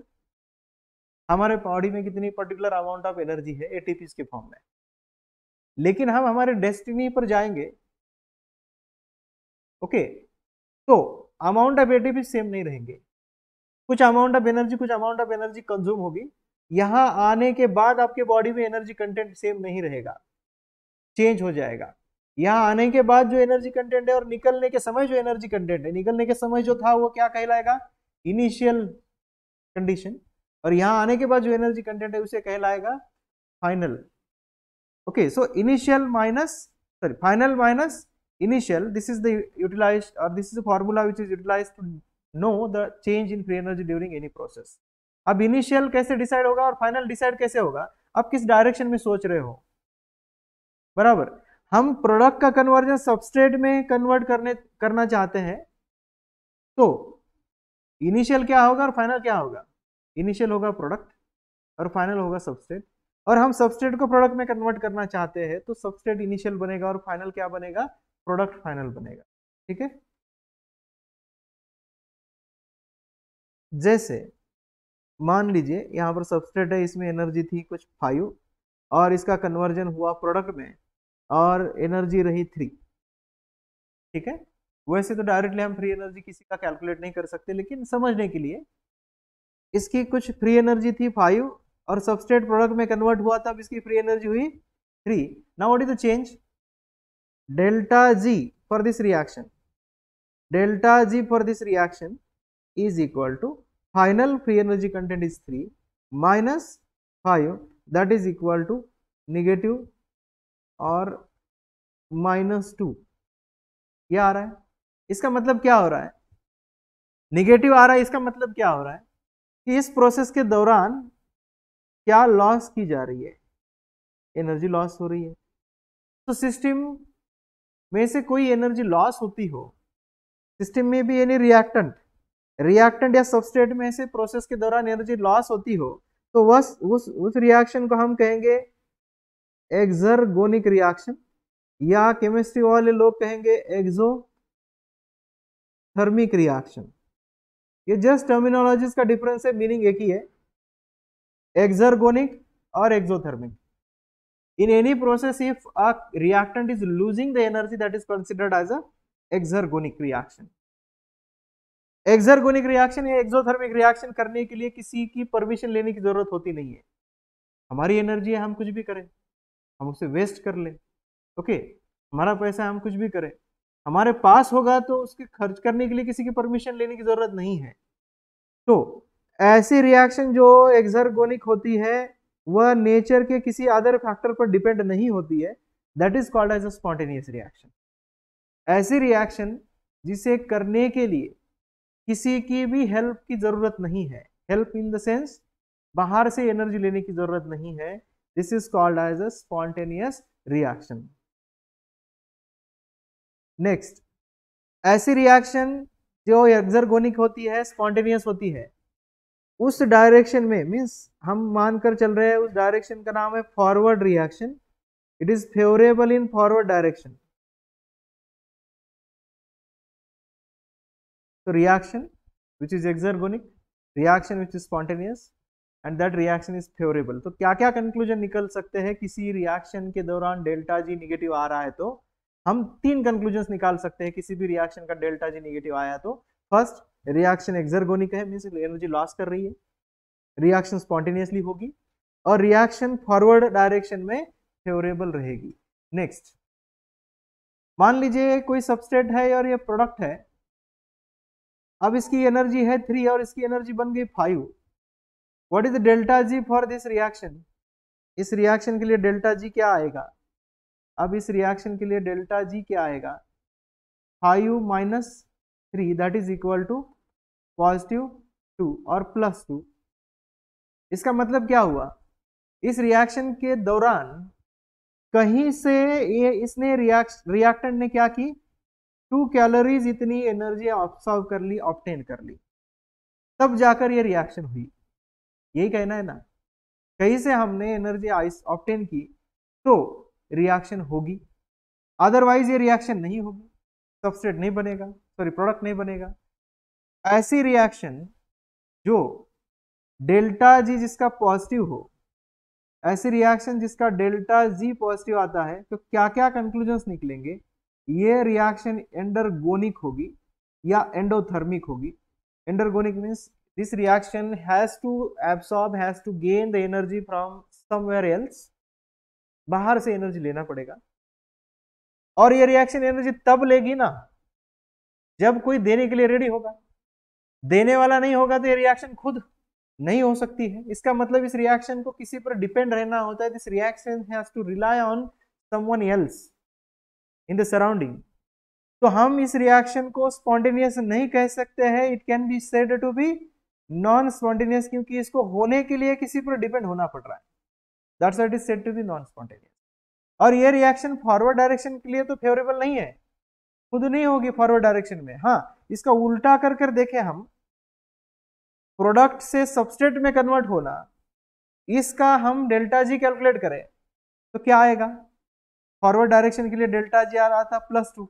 Speaker 2: हमारे बॉडी में कितनी पर्टिकुलर अमाउंट ऑफ एनर्जी है एटीपीस के फॉर्म में लेकिन हम हमारे डेस्टिनी पर जाएंगे ओके तो अमाउंट ऑफ एटीपी सेम नहीं रहेंगे कुछ अमाउंट ऑफ एनर्जी कुछ अमाउंट ऑफ एनर्जी कंज्यूम होगी यहां आने के बाद आपके बॉडी में एनर्जी कंटेंट सेम नहीं रहेगा चेंज हो जाएगा यहां आने के बाद जो एनर्जी कंटेंट है और निकलने के समय जो एनर्जी कंटेंट है निकलने के समय जो था वो क्या कहलाएगा इनिशियल कंडीशन और यहां आने के बाद जो एनर्जी कंटेंट है उसे कहलाएगा final okay so initial minus sorry final minus initial this is the utilized और this is the formula which is utilized to know the change in free energy during any process अब initial कैसे decide होगा और final decide कैसे होगा आप किस direction में सोच रहे हो बराबर हम प्रोडक्ट का कन्वर्जन सबस्ट्रेट में कन्वर्ट करने करना चाहते हैं तो इनिशियल क्या होगा और फाइनल क्या होगा इनिशियल होगा प्रोडक्ट और फाइनल होगा सबस्टेट और हम सबस्टेट को प्रोडक्ट में कन्वर्ट करना चाहते हैं तो सबस्टेट इनिशियल बनेगा और फाइनल क्या बनेगा प्रोडक्ट फाइनल बनेगा ठीक है जैसे मान लीजिए यहाँ पर सबस्ट्रेट है इसमें एनर्जी थी कुछ फाइव और इसका कन्वर्जन हुआ प्रोडक्ट में और एनर्जी रही थ्री ठीक है वैसे तो डायरेक्टली हम फ्री एनर्जी किसी का कैलकुलेट नहीं कर सकते लेकिन समझने के लिए इसकी कुछ फ्री एनर्जी थी फाइव और सबस्ट्रेट प्रोडक्ट में कन्वर्ट हुआ था अब इसकी फ्री एनर्जी हुई three now what is the change delta G for this reaction delta G for this reaction is equal to final free energy content is 3 minus 5 that is equal to negative और minus two ये आ रहा है इसका मतलब क्या हो रहा है निगेटिव आ रहा है इसका मतलब क्या हो रहा है कि इस प्रोसेस के दौरान क्या लॉस की जा रही है एनर्जी लॉस हो रही है तो सिस्टम में से कोई एनर्जी लॉस होती हो सिस्टम में भी यानी रिएक्टेंट रिएक्टेंट या सबस्टेट में से प्रोसेस के दौरान एनर्जी लॉस होती हो तो वह उस उस रिएक्शन को हम कहेंगे एक्सरगोनिक रिएक्शन या केमिस्ट्री वाले लोग कहेंगे एक्सो थर्मिक रिएक्शन ये जस्ट टर्मिनोलॉजी का डिफरेंस है मीनिंग एक ही है एक्सरगोनिक और exothermic in any process if a reactant is losing the energy that is considered as a exergonic reaction exergonic reaction या एक्सोथर्मिक रिएक्शन करने के लिए किसी की परमिशन लेने की जरूरत होती नहीं है हमारी एनर्जी है हम कुछ भी करें हम उसे वेस्ट कर लें ओके हमारा पैसा हम कुछ भी करें हमारे पास होगा तो उसके खर्च करने के लिए किसी की परमिशन लेने की ज़रूरत नहीं है तो ऐसी रिएक्शन जो एक्सर्गोनिक होती है वह नेचर के किसी अदर फैक्टर पर डिपेंड नहीं होती है that is called as a spontaneous reaction ऐसी रिएक्शन जिसे करने के लिए किसी की भी हेल्प की ज़रूरत नहीं है हेल्प इन द सेंस बाहर से एनर्जी लेने की ज़रूरत नहीं है this is called as a spontaneous reaction next ऐसी रिएक्शन जो एक्जरगोनिक होती है स्पॉन्टेनियस होती है उस डायरेक्शन में मीन्स हम मानकर चल रहे हैं उस डायरेक्शन का नाम है forward reaction it is favourable in forward direction
Speaker 1: So, reaction which is exergonic,
Speaker 2: reaction which is spontaneous and that reaction is favorable. तो kya kya conclusion nikal sakte हैं kisi reaction ke dauran delta G negative aa raha hai to hum teen conclusions nikal sakte हैं kisi bhi reaction ka delta G negative aaya to first reaction exergonic hai means energy loss kar rahi hai reaction spontaneously hogi aur reaction forward direction mein favorable rahegi next मान लीजिए कोई substrate है और ये product है अब इसकी energy है थ्री और इसकी एनर्जी बन गई five what is delta G for this reaction इस रिएक्शन के लिए डेल्टा जी क्या आएगा अब इस रिएक्शन के लिए डेल्टा जी क्या आएगा five minus three that is equal to positive two और प्लस टू इसका मतलब क्या हुआ इस रिएक्शन के दौरान कहीं से ये इसने रिएक्ट रिएक्टेंट ने क्या की टू कैलोरीज इतनी एनर्जी ऑब्सॉर्व कर ली ऑप्टेन कर ली तब जाकर ये रिएक्शन हुई यही कहना है ना कहीं से हमने एनर्जी आइस ऑप्टेन की तो रिएक्शन होगी अदरवाइज ये रिएक्शन नहीं होगी सबस्ट्रेट नहीं बनेगा सॉरी प्रोडक्ट नहीं बनेगा ऐसी रिएक्शन जो डेल्टा जी जिसका पॉजिटिव हो ऐसी रिएक्शन जिसका डेल्टा जी पॉजिटिव आता है तो क्या क्या कंक्लूजन्स निकलेंगे ये रिएक्शन एंडरगोनिक होगी या एंडोथर्मिक होगी endergonic means this reaction has to absorb has to gain the energy from somewhere else बाहर से एनर्जी लेना पड़ेगा और ये रिएक्शन एनर्जी तब लेगी ना जब कोई देने के लिए रेडी होगा देने वाला नहीं होगा तो ये रिएक्शन खुद नहीं हो सकती है इसका मतलब इस रिएक्शन को किसी पर डिपेंड रहना होता है this reaction has to rely on someone else in the surrounding तो हम इस रिएक्शन को स्पॉन्टेनियस नहीं कह सकते हैं it can be said to be non spontaneous क्योंकि इसको होने के लिए किसी पर डिपेंड होना पड़ रहा है that's it is said to be non spontaneous और ये रिएक्शन फॉरवर्ड डायरेक्शन के लिए तो फेवरेबल नहीं है खुद नहीं होगी फॉरवर्ड डायरेक्शन में हाँ इसका उल्टा कर कर देखें हम प्रोडक्ट से सबस्टेट में कन्वर्ट होना इसका हम डेल्टा जी कैलकुलेट करें तो क्या आएगा फॉरवर्ड डायरेक्शन के लिए डेल्टा जी आ रहा था प्लस टू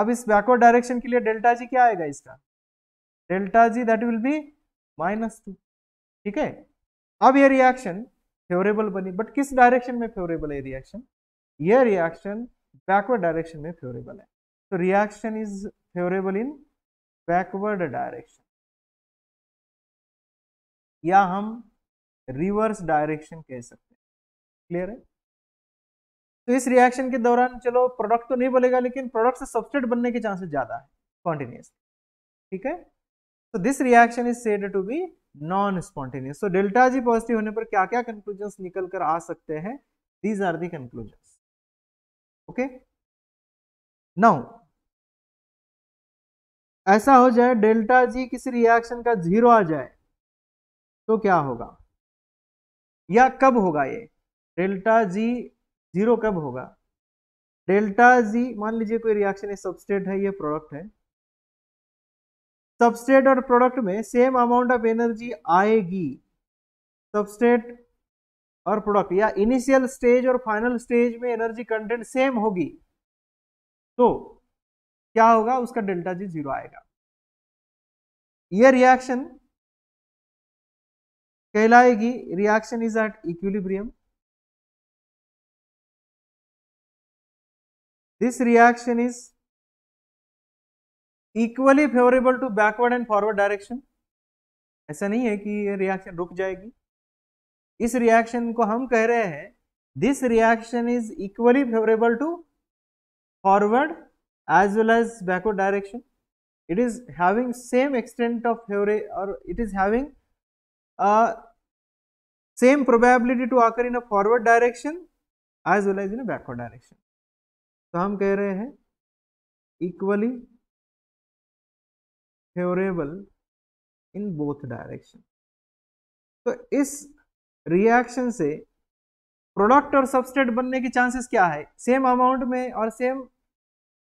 Speaker 2: अब इस बैकवर्ड डायरेक्शन के लिए डेल्टा जी क्या आएगा इसका delta G that will be minus two ठीक है अब ये रिएक्शन फेवरेबल बनी बट किस डायरेक्शन में फेवरेबल है रिएक्शन ये रिएक्शन बैकवर्ड डायरेक्शन में फेवरेबल है तो reaction is favourable in backward direction
Speaker 1: या हम रिवर्स डायरेक्शन कह सकते
Speaker 2: हैं क्लियर है तो इस रिएक्शन के दौरान चलो प्रोडक्ट तो नहीं बनेगा लेकिन प्रोडक्ट से सब्सट्रेट बनने के चांसेस ज़्यादा है स्पॉन्टेनियस ठीक है तो this reaction is said to be non spontaneous तो डेल्टा जी पॉजिटिव होने पर क्या क्या कंक्लूजन निकल कर आ सकते हैं these are the conclusion okay
Speaker 1: now ऐसा हो जाए डेल्टा जी किसी रिएक्शन
Speaker 2: का जीरो आ जाए तो क्या होगा या कब होगा ये डेल्टा जी जीरो कब होगा डेल्टा जी मान लीजिए कोई रिएक्शन सबस्टेट है ये प्रोडक्ट है सबस्टेट और प्रोडक्ट में सेम अमाउंट ऑफ एनर्जी आएगी सबस्टेट और प्रोडक्ट या इनिशियल स्टेज और फाइनल स्टेज में एनर्जी कंटेंट सेम होगी तो क्या होगा उसका डेल्टा जी जीरो आएगा यह रिएक्शन
Speaker 1: कहलाएगी reaction is at equilibrium This reaction
Speaker 2: is equally favorable to backward and forward direction ऐसा नहीं है कि ये reaction रुक जाएगी इस reaction को हम कह रहे हैं this reaction is equally favorable to forward as well as backward direction it is having same extent of favor or it is having a same probability to occur in a forward direction as well as in a backward direction. तो हम कह रहे हैं
Speaker 1: equally favourable
Speaker 2: in both direction तो इस reaction से product और substrate बनने के चांसेस क्या है सेम अमाउंट में और सेम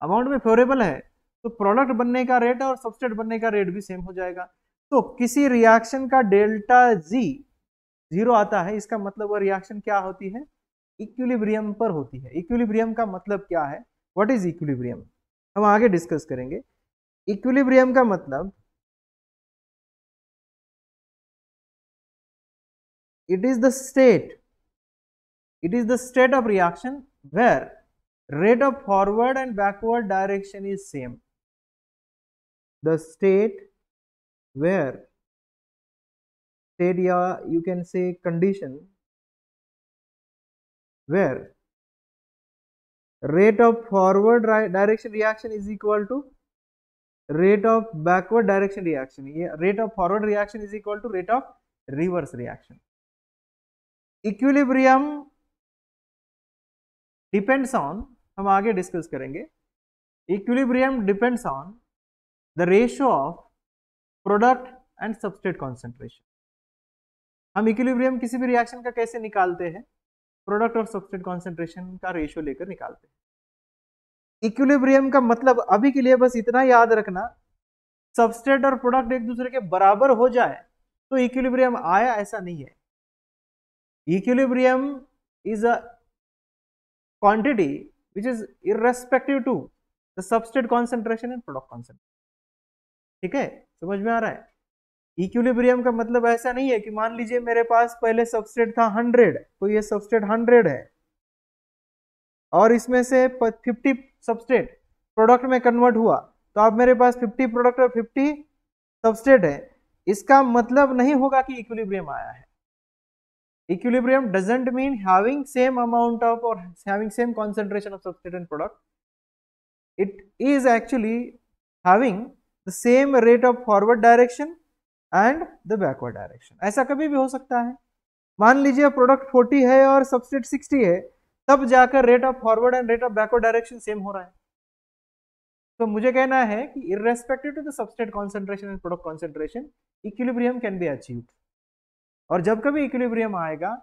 Speaker 2: अमाउंट में फेवरेबल है तो प्रोडक्ट बनने का रेट और सबस्टेट बनने का रेट भी सेम हो जाएगा तो किसी रिएक्शन का डेल्टा जी जीरो आता है इसका मतलब वो रिएक्शन क्या होती है इक्विलिब्रियम पर होती है इक्विलिब्रियम का मतलब क्या है व्हाट इज इक्विलिब्रियम हम आगे डिस्कस करेंगे इक्विलिब्रियम का मतलब
Speaker 1: it is the state
Speaker 2: it is the state of reaction where rate of forward and backward direction is same the state where
Speaker 1: state या you can say condition
Speaker 2: where rate of forward direction reaction is equal to rate of backward direction reaction rate of forward reaction is equal to rate of reverse reaction equilibrium depends on hum aage discuss karenge equilibrium depends on the ratio of product and substrate concentration हम equilibrium किसी भी reaction का कैसे निकालते हैं product और सब्सटेंट concentration का ratio लेकर निकालते हैं इक्विलिब्रियम का मतलब अभी के लिए बस इतना याद रखना सब्सट्रेट और प्रोडक्ट एक दूसरे के बराबर हो जाए तो इक्विलिब्रियम आया ऐसा नहीं है equilibrium is a quantity which is irrespective to the substrate concentration and product concentration ठीक है समझ में आ रहा है इक्विलिब्रियम का मतलब ऐसा नहीं है कि मान लीजिए मेरे पास पहले सबस्टेट था हंड्रेड तो ये सबस्टेट हंड्रेड है और इसमें से फिफ्टी सबस्टेट प्रोडक्ट में कन्वर्ट हुआ तो अब मेरे पास फिफ्टी प्रोडक्ट और फिफ्टी सबस्टेट है इसका मतलब नहीं होगा कि इक्विलिब्रियम आया है equilibrium doesn't mean having same amount of और having same concentration of substrate and product it is actually having the same rate of forward direction and the backward direction ऐसा कभी भी हो सकता है मान लीजिए प्रोडक्ट फोर्टी है और सबस्ट्रेट सिक्सटी है तब जाकर rate of forward and rate of backward direction same हो रहा है तो मुझे कहना है कि irrespective to the concentration and product concentration equilibrium can be achieve और जब कभी इक्विलिब्रियम आएगा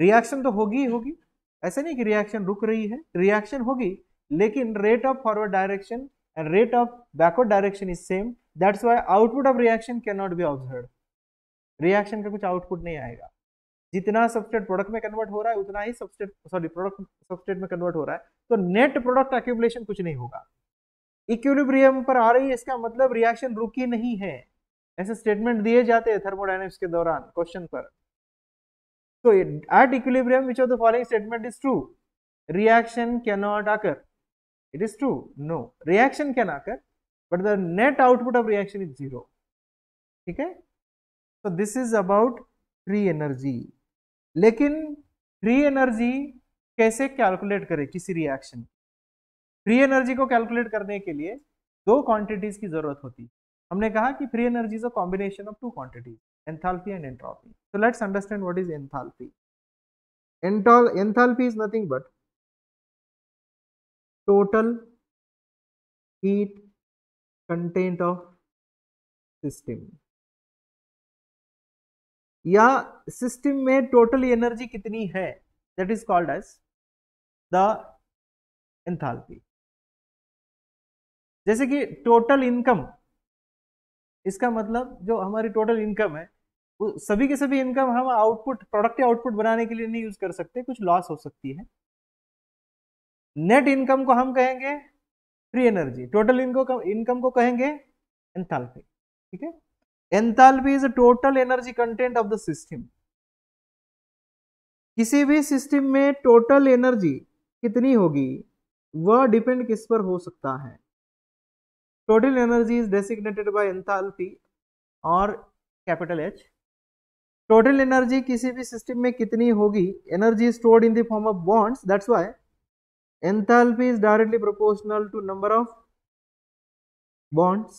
Speaker 2: रिएक्शन तो होगी ही होगी ऐसा नहीं कि रिएक्शन रुक रही है रिएक्शन होगी लेकिन rate of forward direction and rate of backward direction is same that's why output of reaction can not be observe reaction का कुछ आउटपुट नहीं आएगा जितना सब्सटेट प्रोडक्ट में कन्वर्ट हो रहा है उतना ही सब्सटेट सॉरी प्रोडक्ट सब्सटेट में कन्वर्ट हो रहा है तो नेट प्रोडक्ट एक्यूबुलेशन कुछ नहीं होगा इक्विलिब्रियम पर आ रही है इसका मतलब रिएक्शन रुकी नहीं है ऐसे स्टेटमेंट दिए जाते हैं थर्मोडाइनमिक्स के दौरान क्वेश्चन पर तो at equilibrium which of the following statement is true reaction can not occur it is true no reaction can occur but the net output of reaction is zero ठीक है so this is about free energy लेकिन free energy कैसे calculate करें किसी reaction free energy को calculate करने के लिए दो क्वांटिटीज की जरूरत होती है हमने कहा कि free energy is a combination of two quantities enthalpy and entropy so let's understand what is enthalpy
Speaker 1: एंटॉल enthalpy is nothing but total heat content of system या सिस्टम में टोटल एनर्जी कितनी है that is called as the enthalpy
Speaker 2: जैसे कि total income इसका मतलब जो हमारी टोटल इनकम है वो सभी के सभी इनकम हम आउटपुट प्रोडक्टिव आउटपुट बनाने के लिए नहीं यूज कर सकते कुछ लॉस हो सकती है नेट इनकम को हम कहेंगे फ्री एनर्जी टोटल इनको इनकम को कहेंगे एंथैल्पी ठीक है enthalpy is total energy content of the system किसी भी सिस्टम में टोटल एनर्जी कितनी होगी वह डिपेंड किस पर हो सकता है total energy is designated by enthalpy और कैपिटल एच टोटल एनर्जी किसी भी सिस्टम में कितनी होगी energy stored in the form of bonds that's why enthalpy is directly proportional to number of bonds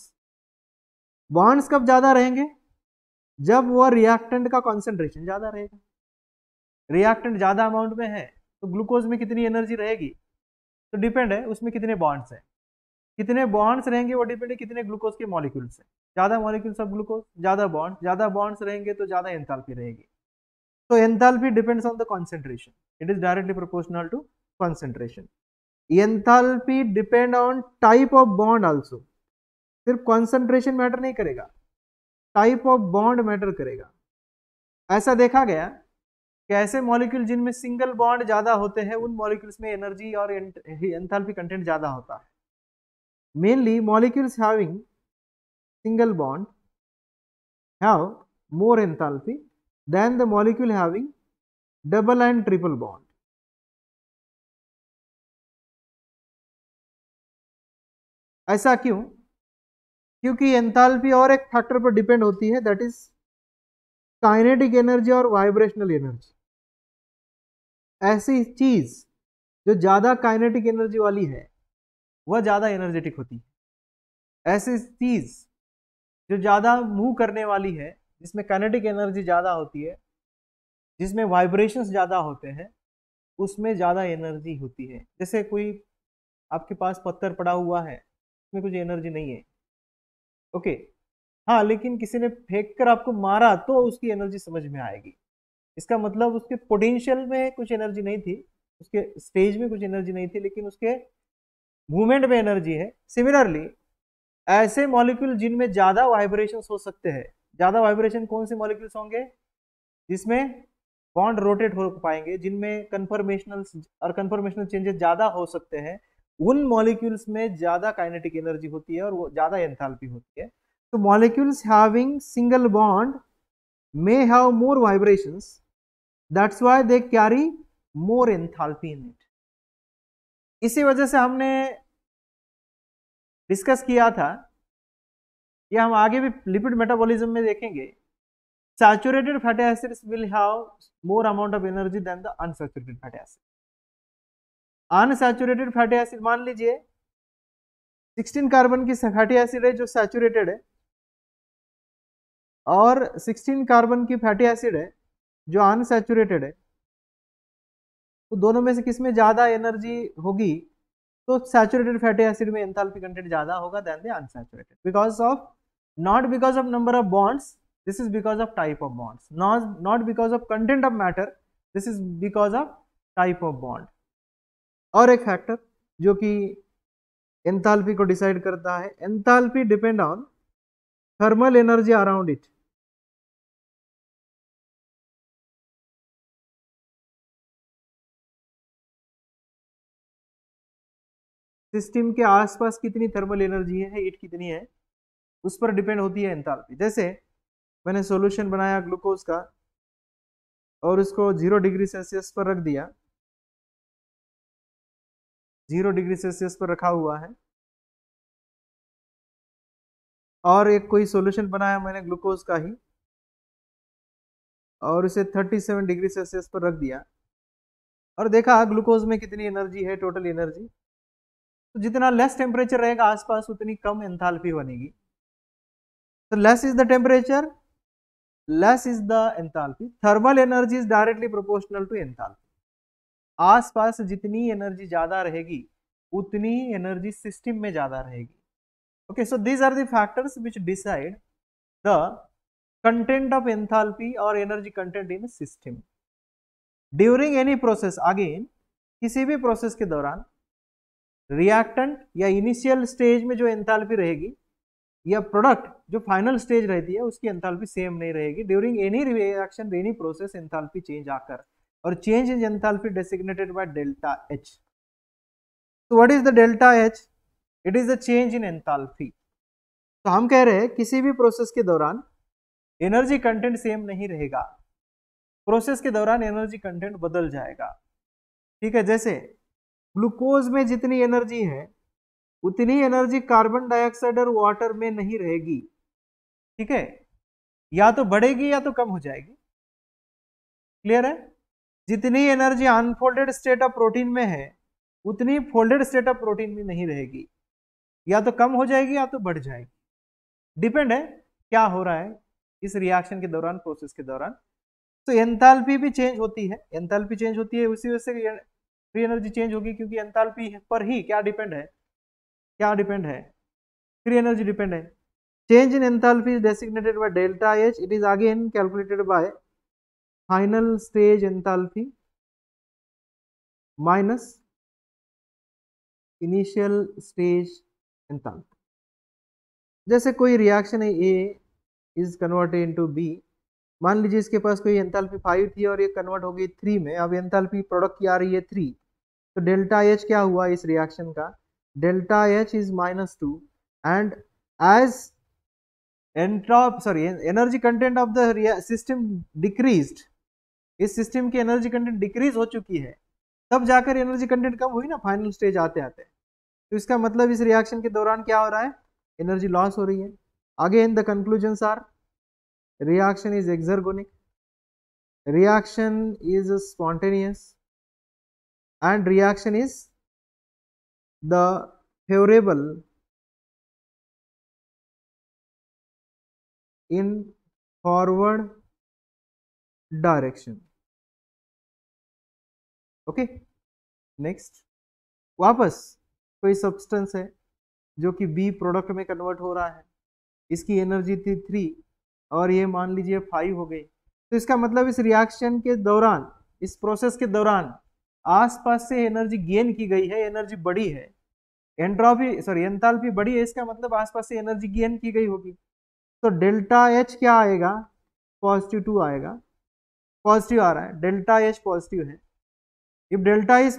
Speaker 2: bonds कब ज्यादा रहेंगे जब वह रिएक्टेंट का कॉन्सेंट्रेशन ज्यादा रहेगा रिएक्टेंट ज्यादा अमाउंट में है तो ग्लूकोज में कितनी एनर्जी रहेगी तो डिपेंड है उसमें कितने बॉन्ड्स हैं कितने बॉन्ड्स रहेंगे वो डिपेंड है कितने ग्लूकोज के मॉलिक्यूल्स हैं ज्यादा मॉलिक्यूल्स ऑफ ग्लूकोज ज्यादा बॉन्ड ज्यादा बॉन्ड्स रहेंगे तो ज्यादा एंथैल्पी रहेगी तो enthalpy depends on the concentration it is directly proportional to concentration enthalpy depend on type of bond also सिर्फ concentration matter नहीं करेगा टाइप ऑफ बॉन्ड मैटर करेगा ऐसा देखा गया कि ऐसे मॉलिक्यूल जिनमें सिंगल बॉन्ड ज़्यादा होते हैं उन मॉलिक्यूल्स में एनर्जी और एंथैल्पी कंटेंट ज़्यादा होता है mainly molecules having single bond have more enthalpy than the molecule having double and triple
Speaker 1: bond ऐसा क्यों क्योंकि एंथैल्पी और एक फैक्टर पर डिपेंड होती है दैट
Speaker 2: इज काइनेटिक एनर्जी और वाइब्रेशनल एनर्जी ऐसी चीज जो ज़्यादा काइनेटिक एनर्जी वाली है वह ज़्यादा एनर्जेटिक होती है ऐसी चीज़ जो ज़्यादा मूव करने वाली है जिसमें काइनेटिक एनर्जी ज़्यादा होती है जिसमें वाइब्रेशंस ज़्यादा होते हैं उसमें ज़्यादा एनर्जी होती है जैसे कोई आपके पास पत्थर पड़ा हुआ है में कुछ एनर्जी नहीं है ओके हाँ लेकिन किसी ने फेंक कर आपको मारा तो उसकी एनर्जी समझ में आएगी इसका मतलब उसके पोटेंशियल में कुछ एनर्जी नहीं थी उसके स्टेज में कुछ एनर्जी नहीं थी लेकिन उसके मूवमेंट में एनर्जी है सिमिलरली ऐसे मॉलिक्यूल जिनमें ज़्यादा वाइब्रेशन हो सकते हैं ज़्यादा वाइब्रेशन कौन से मॉलिक्यूल्स होंगे जिसमें बॉन्ड रोटेट हो पाएंगे जिनमें कन्फर्मेशनल और कन्फर्मेशनल चेंजेस ज़्यादा हो सकते हैं उन मॉलिक्यूल्स में ज़्यादा काइनेटिक एनर्जी होती है और वो ज़्यादा एंथैल्पी होती है तो molecules having single bond may have more vibrations that's why they carry more enthalpy in it इसी वजह से हमने डिस्कस किया था या हम आगे भी लिपिड मेटाबॉलिज्म में देखेंगे saturated fatty acids will have more amount of energy than the unsaturated fatty acid unsaturated fatty acid मान लीजिए
Speaker 1: 16 कार्बन की फैटी एसिड है जो सैचुरेटेड है
Speaker 2: और 16 कार्बन की फैटी एसिड है जो अनसेचुरेटेड है तो दोनों में से किस में ज़्यादा एनर्जी होगी तो सैचुरेटेड फैटी एसिड में एंथैल्पी कंटेंट ज़्यादा होगा than the unsaturated because of not because of number of bonds this is because of type of bonds not because of content of matter this is because of type of bond और एक factor जो कि enthalpy को decide करता है enthalpy depend on thermal energy around it
Speaker 1: system के आसपास
Speaker 2: कितनी थर्मल एनर्जी है हीट कितनी है उस पर डिपेंड होती है एंथाल्पी जैसे मैंने सॉल्यूशन बनाया ग्लूकोज का और उसको जीरो डिग्री सेल्सियस पर रख दिया
Speaker 1: जीरो डिग्री सेल्सियस पर रखा हुआ है और एक कोई सोल्यूशन बनाया मैंने ग्लूकोज का ही
Speaker 2: और इसे 37 डिग्री सेल्सियस पर रख दिया और देखा हाँ, ग्लूकोज में कितनी एनर्जी है टोटल एनर्जी तो जितना लेस टेम्परेचर रहेगा आसपास उतनी कम एंथाल्पी बनेगी तो less is the temperature less is the enthalpy thermal energy is directly proportional to enthalpy आसपास जितनी एनर्जी ज़्यादा रहेगी उतनी एनर्जी सिस्टम में ज़्यादा रहेगी okay so these are the which decide the content of enthalpy और energy content in system during any process again किसी भी प्रोसेस के दौरान रिएक्टेंट या इनिशियल स्टेज में जो एंथाल्पी रहेगी या प्रोडक्ट जो फाइनल स्टेज रहती है उसकी एंथाल्पी सेम नहीं रहेगी during any reaction any process enthalpy change आकर और change in enthalpy designated by delta H तो what is the delta H it is the change in enthalpy तो हम कह रहे हैं किसी भी प्रोसेस के दौरान एनर्जी कंटेंट सेम नहीं रहेगा प्रोसेस के दौरान एनर्जी कंटेंट बदल जाएगा ठीक है जैसे ग्लूकोज में जितनी एनर्जी है उतनी एनर्जी कार्बन डाइऑक्साइड और वाटर में नहीं रहेगी ठीक है या तो बढ़ेगी या तो कम हो जाएगी क्लियर है जितनी energy unfolded state of protein में है उतनी फोल्डेड स्टेट ऑफ प्रोटीन में नहीं रहेगी या तो कम हो जाएगी या तो बढ़ जाएगी डिपेंड है क्या हो रहा है इस रिएक्शन के दौरान प्रोसेस के दौरान तो एंथैल्पी भी चेंज होती है एंथैल्पी चेंज होती है उसी वजह से फ्री एनर्जी चेंज होगी क्योंकि एंथैल्पी पर ही क्या डिपेंड है क्या डिपेंड है फ्री एनर्जी डिपेंड है change in enthalpy is designated by delta H it is again calculated by final stage enthalpy
Speaker 1: minus initial stage
Speaker 2: enthalpy जैसे कोई रिएक्शन है A is converted into B मान लीजिए इसके पास कोई एंथैल्पी फाइव थी और ये कन्वर्ट हो गई थ्री में अब एंथैल्पी प्रोडक्ट की आ रही है थ्री तो डेल्टा एच क्या हुआ इस रिएक्शन का delta H is minus two and as एंट्रॉप sorry energy content of the system decreased इस सिस्टम की एनर्जी कंटेंट डिक्रीज हो चुकी है तब जाकर एनर्जी कंटेंट कम हुई ना फाइनल स्टेज आते आते तो इसका मतलब इस रिएक्शन के दौरान क्या हो रहा है एनर्जी लॉस हो रही है again the conclusion are reaction is exergonic reaction is spontaneous and reaction is the favourable
Speaker 1: in forward direction
Speaker 2: okay next वापस कोई सब्सटेंस है जो कि बी प्रोडक्ट में कन्वर्ट हो रहा है इसकी एनर्जी थी थ्री और ये मान लीजिए फाइव हो गई तो इसका मतलब इस रिएक्शन के दौरान इस प्रोसेस के दौरान आसपास से एनर्जी गेन की गई है एनर्जी बढ़ी है एंट्रॉफी सॉरी एंथैल्पी बढ़ी है इसका मतलब आसपास से एनर्जी गेन की गई होगी तो डेल्टा एच क्या आएगा पॉजिटिव टू आएगा पॉजिटिव आ रहा है डेल्टा एच पॉजिटिव है if delta is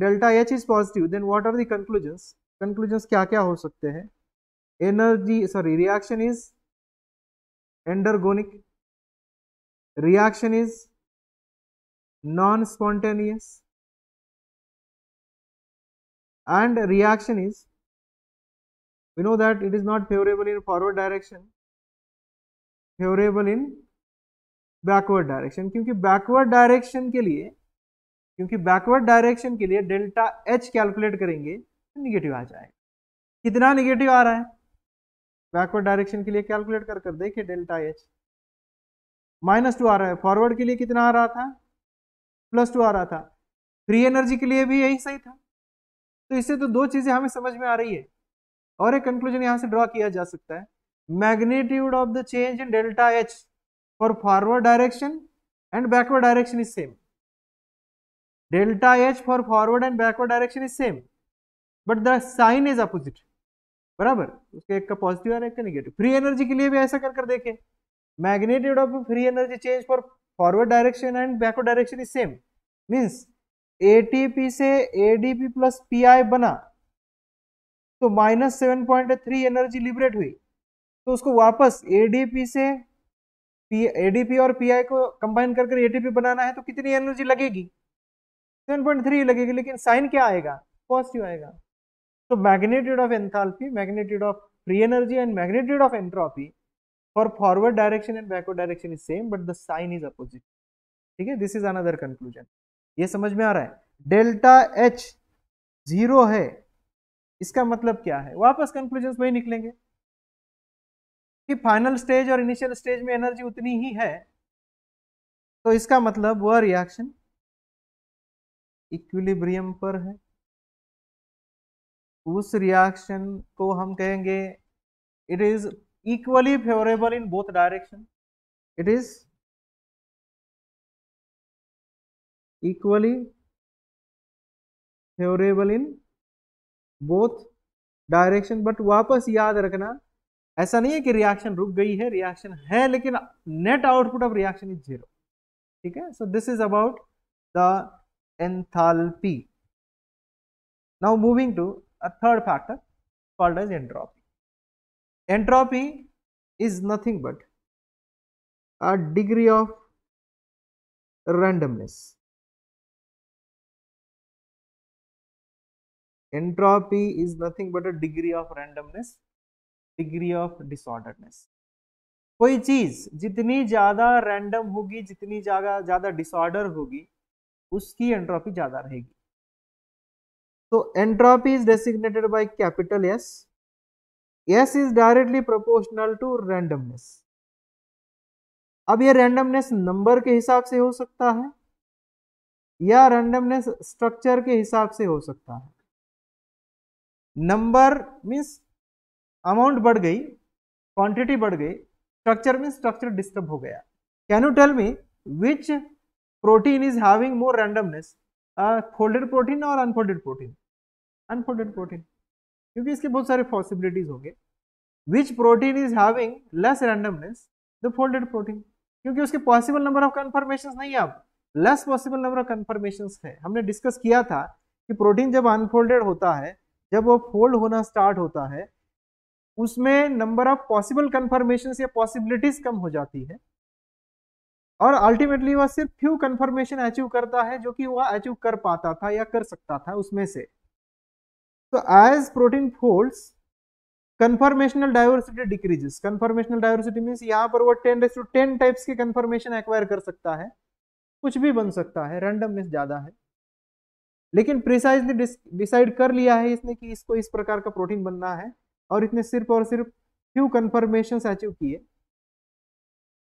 Speaker 2: delta H is positive then what are the conclusions conclusions क्या क्या हो सकते हैं energy sorry reaction is endergonic
Speaker 1: reaction is non spontaneous and reaction is we know that it is not favorable
Speaker 2: in forward direction favorable in backward direction क्योंकि backward direction के लिए क्योंकि backward direction के लिए डेल्टा एच कैलकुलेट करेंगे तो negative आ जाएगा कितना निगेटिव आ रहा है बैकवर्ड डायरेक्शन के लिए कैलकुलेट कर कर देखिए डेल्टा एच माइनस टू आ रहा है फॉरवर्ड के लिए कितना आ रहा था प्लस टू आ रहा था फ्री एनर्जी के लिए भी यही सही था तो इससे तो दो चीज़ें हमें समझ में आ रही है और एक कंक्लूजन यहां से ड्रॉ किया जा सकता है magnitude of the change in delta H for forward direction and backward direction is same delta h for forward and backward direction is same but the sign is opposite बराबर उसके एक का पॉजिटिव और एक का नेगेटिव फ्री एनर्जी के लिए भी ऐसा कर कर देखें magnitude of free energy change for forward direction and backward direction is same means ATP से एडीपी प्लस पीआई बना तो minus seven point three energy liberate हुई तो उसको वापस एडीपी से एडीपी और पीआई को कंबाइन कर कर एटीपी बनाना है तो कितनी एनर्जी लगेगी सेवन पॉइंट थ्री लगेगी लेकिन साइन क्या आएगा पॉजिटिव आएगा तो magnitude of enthalpy magnitude of free energy and magnitude of entropy for forward direction and backward direction is same but the sign is opposite ठीक है दिस इज अनदर कंक्लूजन ये समझ में आ रहा है डेल्टा एच जीरो है इसका मतलब क्या है वापस कंक्लूजन वही निकलेंगे कि फाइनल स्टेज और इनिशियल स्टेज में एनर्जी
Speaker 1: उतनी ही है तो इसका मतलब वह रिएक्शन
Speaker 2: इक्विलिब्रियम पर है उस रिएक्शन को हम कहेंगे it is equally favourable in both direction
Speaker 1: it is equally
Speaker 2: favourable in both direction but वापस याद रखना ऐसा नहीं है कि रिएक्शन रुक गई है रिएक्शन है लेकिन net output of reaction is zero ठीक है so this is about the enthalpy. Now moving to a third factor
Speaker 1: called as entropy. Entropy is nothing but a degree of randomness. Entropy is nothing but a degree of
Speaker 2: randomness, degree of disorderness. कोई चीज जितनी ज्यादा random होगी जितनी ज्यादा ज्यादा disorder होगी उसकी एंट्रॉपी ज़्यादा रहेगी तो entropy is designated by capital S
Speaker 1: S is directly proportional to randomness
Speaker 2: अब ये रैंडमनेस नंबर के हिसाब से हो सकता है या रैंडमनेस स्ट्रक्चर के हिसाब से हो सकता है नंबर मीन्स अमाउंट बढ़ गई क्वांटिटी बढ़ गई स्ट्रक्चर मीन्स स्ट्रक्चर डिस्टर्ब हो गया can you tell me which protein is having more randomness uh, folded protein or unfolded protein unfolded protein kyunki iske bahut sare possibilities honge which protein is having less randomness the folded protein kyunki uske possible number of conformations nahi hai ab less possible number of conformations hai humne discuss kiya tha ki protein jab unfolded hota hai jab wo fold hona start hota hai उसमें number of possible conformation या possibilities कम हो जाती है और ultimately वह सिर्फ few confirmation achieve करता है जो कि वह अचीव कर पाता था या कर सकता था उसमें से तो as protein folds conformational diversity decreases conformational diversity means यहाँ पर वो टेन टू टेन टाइप्स के कन्फर्मेशन एक्वायर कर सकता है कुछ भी बन सकता है रैंडमनेस ज़्यादा है लेकिन प्रिसाइजली डिसाइड कर लिया है इसने कि इसको इस प्रकार का प्रोटीन बनना है और इसने सिर्फ और सिर्फ फ्यू कन्फर्मेशन अचीव किए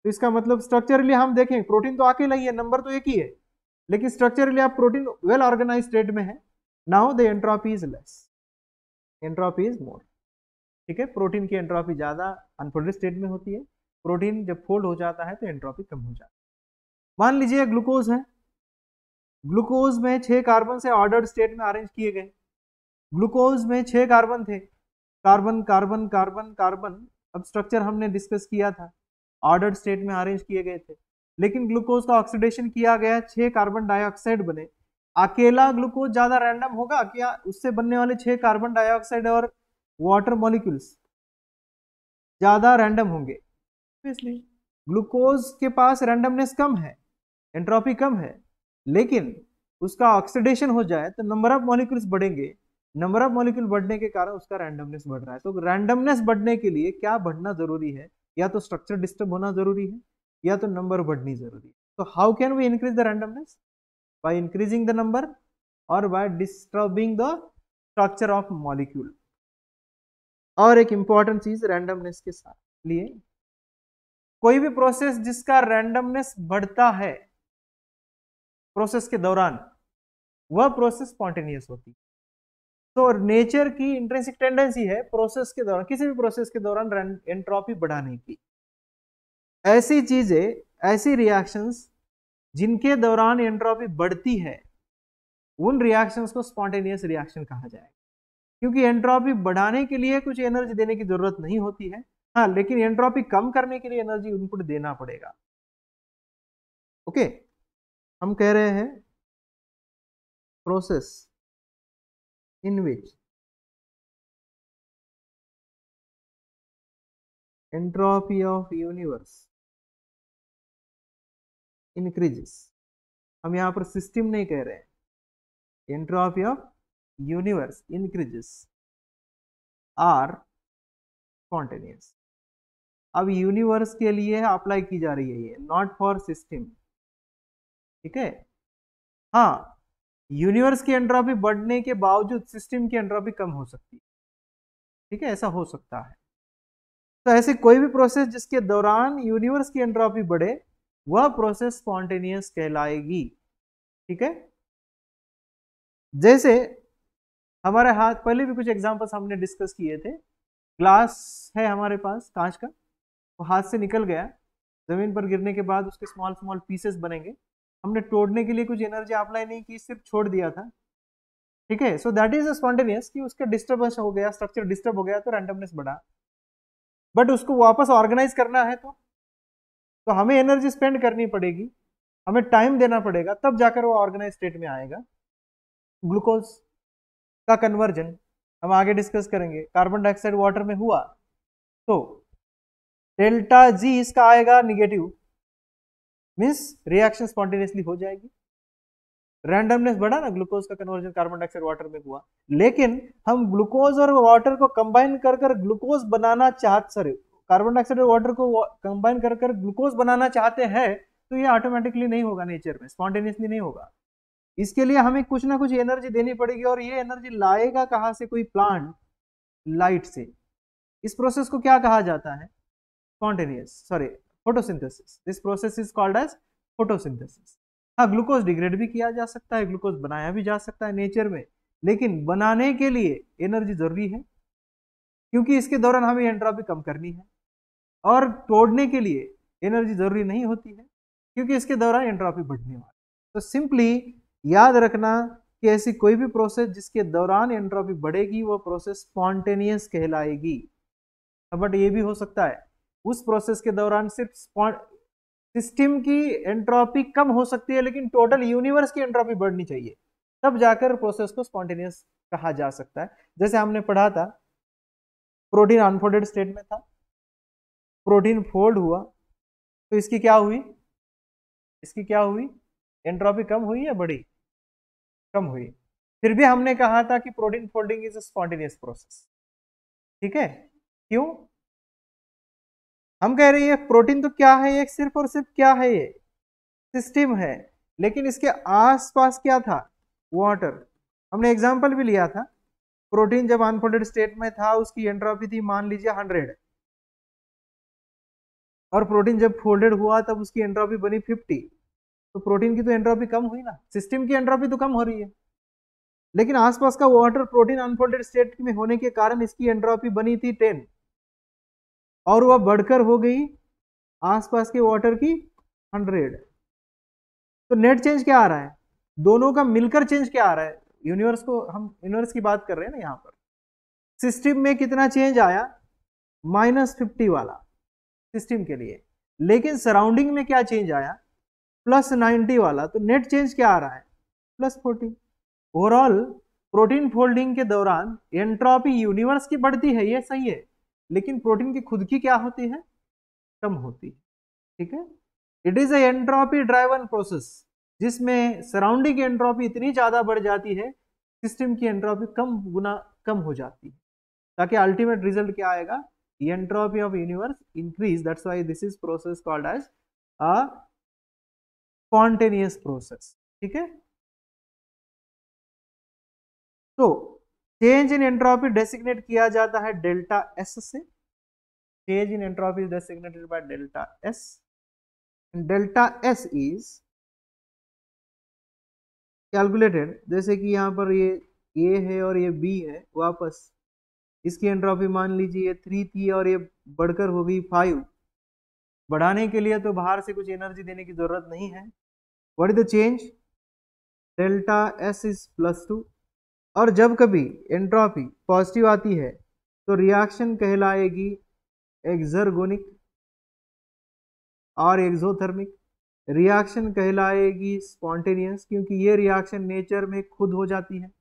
Speaker 2: तो इसका मतलब स्ट्रक्चरली हम देखें प्रोटीन तो अकेला ही है नंबर तो एक ही है लेकिन स्ट्रक्चरली आप प्रोटीन वेल ऑर्गेनाइज स्टेट में है now the entropy is less entropy is more ठीक है प्रोटीन की एंट्रोपी ज़्यादा अनफोल्डेड स्टेट में होती है प्रोटीन जब फोल्ड हो जाता है तो एंट्रोपी कम हो जाती है मान लीजिए ग्लूकोज है ग्लूकोज में छः कार्बन से ऑर्डर्ड स्टेट में अरेंज किए गए ग्लूकोज में छः कार्बन थे कार्बन कार्बन कार्बन कार्बन अब स्ट्रक्चर हमने डिस्कस किया था ऑर्डर स्टेट में अरेंज किए गए थे लेकिन ग्लूकोज का ऑक्सीडेशन किया गया छह कार्बन डाइऑक्साइड बने अकेला ग्लूकोज ज्यादा रैंडम होगा क्या उससे बनने वाले छह कार्बन डाइऑक्साइड और वाटर मॉलिक्यूल्स ज्यादा रैंडम होंगे इसलिए ग्लूकोज के पास रैंडमनेस कम है एंट्रोपी कम है लेकिन उसका ऑक्सीडेशन हो जाए तो नंबर ऑफ मॉलिक्यूल्स बढ़ेंगे नंबर ऑफ मॉलिक्यूल बढ़ने के कारण उसका रैंडमनेस बढ़ रहा है तो रैंडमनेस बढ़ने के लिए क्या बढ़ना जरूरी है या तो स्ट्रक्चर डिस्टर्ब होना जरूरी है या तो नंबर बढ़नी जरूरी है तो how can we increase the randomness by increasing the number और by disturbing the structure of molecule और एक इंपॉर्टेंट चीज रैंडमनेस के साथ लिए कोई भी प्रोसेस जिसका रैंडमनेस बढ़ता है प्रोसेस के दौरान वह प्रोसेस स्पॉन्टेनियस होती है तो नेचर की इंटरेंसिक टेंडेंसी है प्रोसेस के दौरान किसी भी प्रोसेस के दौरान एंट्रोपी बढ़ाने की ऐसी चीजें ऐसी रिएक्शंस जिनके दौरान एंट्रोपी बढ़ती है उन रिएक्शंस को स्पॉन्टेनियस रिएक्शन कहा जाएगा क्योंकि एंट्रोपी बढ़ाने के लिए कुछ एनर्जी देने की जरूरत नहीं होती है हाँ लेकिन एंट्रोपी कम करने के लिए एनर्जी इनपुट देना पड़ेगा
Speaker 1: ओके हम कह रहे हैं process in which entropy of universe increases हम यहाँ पर सिस्टम नहीं कह रहे हैं entropy of universe increases
Speaker 2: or continuous अब यूनिवर्स के लिए अप्लाई की जा रही है ये नॉट फॉर सिस्टम ठीक है हाँ यूनिवर्स की एंट्रॉपी बढ़ने के बावजूद सिस्टम की एंट्रॉपी कम हो सकती है ठीक है ऐसा हो सकता है तो ऐसे कोई भी प्रोसेस जिसके दौरान यूनिवर्स की एंट्रॉपी बढ़े वह प्रोसेस स्पॉन्टेनियस कहलाएगी ठीक है जैसे हमारे हाथ पहले भी कुछ एग्जाम्पल्स हमने डिस्कस किए थे ग्लास है हमारे पास कांच का वो हाथ से निकल गया ज़मीन पर गिरने के बाद उसके स्मॉल स्मॉल पीसेस बनेंगे हमने तोड़ने के लिए कुछ एनर्जी अप्लाई नहीं की सिर्फ छोड़ दिया था ठीक है सो दैट इज अस्पॉन्टेनियस कि उसका डिस्टर्बेंस हो गया स्ट्रक्चर डिस्टर्ब हो गया तो रैंडमनेस बढ़ा बट उसको वापस ऑर्गेनाइज करना है तो तो हमें एनर्जी स्पेंड करनी पड़ेगी हमें टाइम देना पड़ेगा तब जाकर वो ऑर्गेनाइज स्टेट में आएगा ग्लूकोज का कन्वर्जन हम आगे डिस्कस करेंगे कार्बन डाइऑक्साइड वाटर में हुआ तो डेल्टा जी इसका आएगा निगेटिव मीन्स रिएक्शन स्पॉन्टेनियसली हो जाएगी रैंडमनेस बढ़ा ना ग्लूकोज का कन्वर्जन कार्बन डाइऑक्साइड वाटर में हुआ लेकिन हम ग्लूकोज और वाटर को कंबाइन कर कर ग्लूकोज बनाना चाहते सॉरी कार्बन डाइऑक्साइड और वाटर को कंबाइन कर कर ग्लूकोज बनाना चाहते हैं तो ये ऑटोमेटिकली नहीं होगा नेचर में स्पॉन्टेनियसली नहीं होगा इसके लिए हमें कुछ ना कुछ एनर्जी देनी पड़ेगी और ये एनर्जी लाएगा कहाँ से कोई प्लांट लाइट से इस प्रोसेस को क्या कहा जाता है spontaneous sorry photosynthesis this process is called as photosynthesis हाँ ग्लूकोज डिग्रेड भी किया जा सकता है ग्लूकोज बनाया भी जा सकता है नेचर में लेकिन बनाने के लिए एनर्जी जरूरी है क्योंकि इसके दौरान हमें एंट्रॉपी कम करनी है और तोड़ने के लिए एनर्जी जरूरी नहीं होती है क्योंकि इसके दौरान एंट्रॉपी बढ़ने वाली तो सिंपली याद रखना कि ऐसी कोई भी प्रोसेस जिसके दौरान एंट्रॉपी बढ़ेगी वो प्रोसेस स्पॉन्टेनियस कहलाएगी बट हाँ, ये भी हो सकता है उस प्रोसेस के दौरान सिर्फ सिस्टम की एंट्रोपी कम हो सकती है लेकिन टोटल यूनिवर्स की एंट्रोपी बढ़नी चाहिए तब जाकर प्रोसेस को स्पॉन्टेनियस कहा जा सकता है जैसे हमने पढ़ा था प्रोटीन अनफोल्डेड स्टेट में था प्रोटीन फोल्ड हुआ तो इसकी क्या हुई इसकी क्या हुई एंट्रोपी कम हुई या बड़ी कम हुई फिर भी हमने कहा था कि protein folding is a spontaneous process ठीक है क्यों हम कह रहे हैं प्रोटीन तो क्या है ये सिर्फ और सिर्फ क्या है ये सिस्टम है लेकिन इसके आसपास क्या था वाटर हमने एग्जाम्पल भी लिया था प्रोटीन जब अनफोल्डेड स्टेट में था उसकी एंट्रोपी थी मान लीजिए हंड्रेड और प्रोटीन जब फोल्डेड हुआ तब उसकी एंट्रोपी बनी फिफ्टी तो प्रोटीन की तो एंट्रोपी कम हुई ना सिस्टम की एंट्रोपी तो कम हो रही है लेकिन आसपास का वाटर प्रोटीन अनफोल्डेड स्टेट में होने के कारण इसकी एंट्रोपी बनी थी टेन और वह बढ़कर हो गई आसपास के वाटर की हंड्रेड तो नेट चेंज क्या आ रहा है दोनों का मिलकर चेंज क्या आ रहा है यूनिवर्स को हम यूनिवर्स की बात कर रहे हैं ना यहाँ पर सिस्टम में कितना चेंज आया माइनस फिफ्टी वाला सिस्टम के लिए लेकिन सराउंडिंग में क्या चेंज आया प्लस नाइन्टी वाला तो नेट चेंज क्या आ रहा है plus forty overall protein folding के दौरान एंट्रॉपी यूनिवर्स की बढ़ती है ये सही है लेकिन प्रोटीन की खुद की क्या होती है कम होती है ठीक है it is entropy driven process जिसमें सराउंडिंग एंट्रोपी इतनी ज़्यादा बढ़ जाती है सिस्टम की एंट्रोपी कम गुना कम हो जाती है ताकि अल्टीमेट रिजल्ट क्या आएगा entropy of universe increase that's why this is process called as a spontaneous process ठीक है तो चेंज इन एंट्रोपी डेसिग्नेट किया जाता है डेल्टा एस से change in entropy is designated by delta S
Speaker 1: delta S is calculated
Speaker 2: जैसे कि यहाँ पर ये ए है और ये बी है वापस इसकी एंट्रोपी मान लीजिए ये थ्री थी और ये बढ़कर हो गई फाइव बढ़ाने के लिए तो बाहर से कुछ एनर्जी देने की ज़रूरत नहीं है what is the change delta S is plus two और जब कभी एंट्रॉपी पॉजिटिव आती है तो रिएक्शन कहलाएगी एक्जरगोनिक और एक्जोथर्मिक रिएक्शन कहलाएगी स्पॉन्टेनियस क्योंकि ये रिएक्शन नेचर में खुद हो जाती है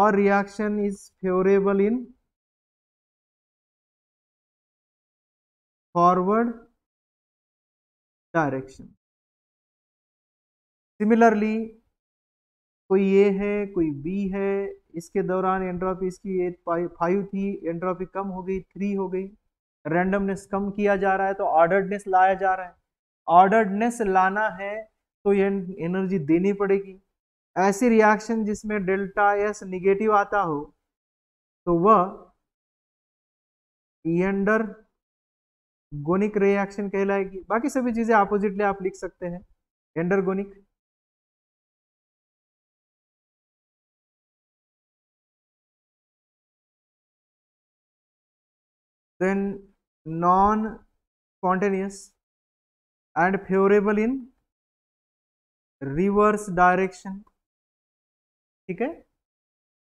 Speaker 2: और reaction is favourable in forward direction similarly कोई ए है कोई बी है इसके दौरान एंड्रॉपी इसकी एट फाइव थी एंड्रॉपी कम हो गई थ्री हो गई रैंडमनेस कम किया जा रहा है तो ऑर्डर्डनेस लाया जा रहा है ऑर्डर्डनेस लाना है तो ये एनर्जी देनी पड़ेगी ऐसी रिएक्शन जिसमें डेल्टा एस निगेटिव आता हो तो वह एंडर गोनिक रिएक्शन कहलाएगी बाकी सभी चीज़ें
Speaker 1: अपोजिटली आप लिख सकते हैं endergonic then non spontaneous
Speaker 2: and favorable in reverse direction ठीक है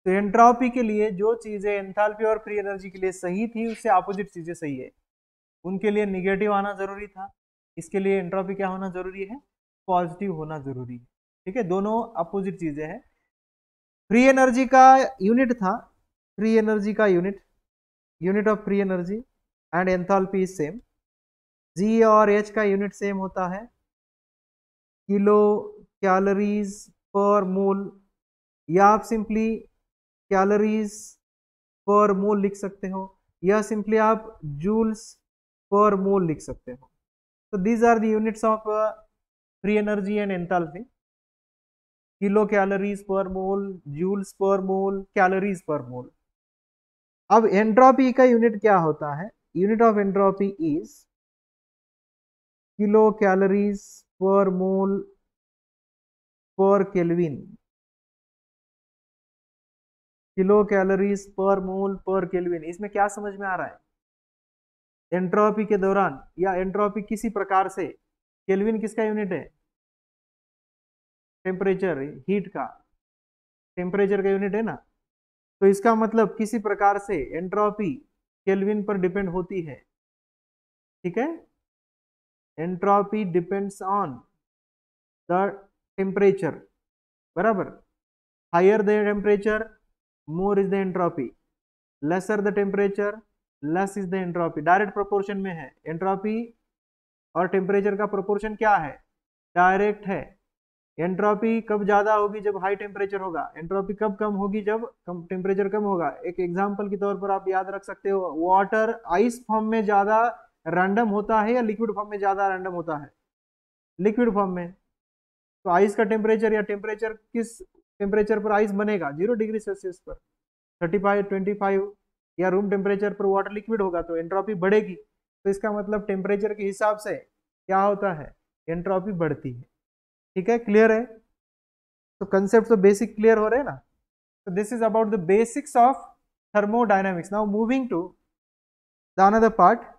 Speaker 2: तो एंट्रॉपी के लिए जो चीज़ें एंथाल्पी और फ्री एनर्जी के लिए सही थी उससे अपोजिट चीज़ें सही है उनके लिए निगेटिव आना जरूरी था इसके लिए एंट्रॉपी क्या होना जरूरी है पॉजिटिव होना जरूरी है ठीक है दोनों अपोजिट चीज़ें हैं फ्री एनर्जी का यूनिट था फ्री एनर्जी का unit unit of free energy and enthalpy is same G और एच का यूनिट सेम होता है किलो कैलोरीज पर मोल या आप सिंपली कैलोरीज पर मोल लिख सकते हो या सिंपली आप जूल्स पर मोल लिख सकते हो तो these are the units of free energy and enthalpy kilo calories per mole joules per mole calories per मोल अब एंट्रोपी का यूनिट क्या होता है unit of entropy is kilo
Speaker 1: calories per mole पर kelvin
Speaker 2: kilo calories per mole पर kelvin इसमें क्या समझ में आ रहा है एंट्रोपी के दौरान या एंट्रोपी किसी प्रकार से केल्विन किसका यूनिट है टेम्परेचर हीट का टेम्परेचर का यूनिट है ना तो इसका मतलब किसी प्रकार से एंट्रोपी केल्विन पर डिपेंड होती है ठीक है entropy depends on the temperature बराबर higher the temperature more is the entropy lesser the temperature less is the entropy direct proportion में है एंट्रोपी और टेम्परेचर का प्रोपोर्शन क्या है डायरेक्ट है एंट्रोपी कब ज़्यादा होगी जब हाई टेम्परेचर होगा एंट्रोपी कब कम होगी जब कम टेम्परेचर कम होगा एक एग्जाम्पल के तौर पर आप याद रख सकते हो वाटर आइस फॉर्म में ज़्यादा रैंडम होता है या लिक्विड फॉर्म में ज़्यादा रैंडम होता है लिक्विड फॉर्म में तो आइस का टेम्परेचर या टेम्परेचर किस टेम्परेचर पर आइस बनेगा जीरो डिग्री सेल्सियस पर थर्टी फाइव ट्वेंटी फाइव या रूम टेम्परेचर पर वाटर लिक्विड होगा तो एंट्रोपी बढ़ेगी तो इसका मतलब टेम्परेचर के हिसाब से क्या होता है एंट्रोपी बढ़ती है ठीक है क्लियर है तो कंसेप्ट तो बेसिक क्लियर हो रहे हैं ना तो this is about the basics of thermodynamics now moving to
Speaker 1: the another part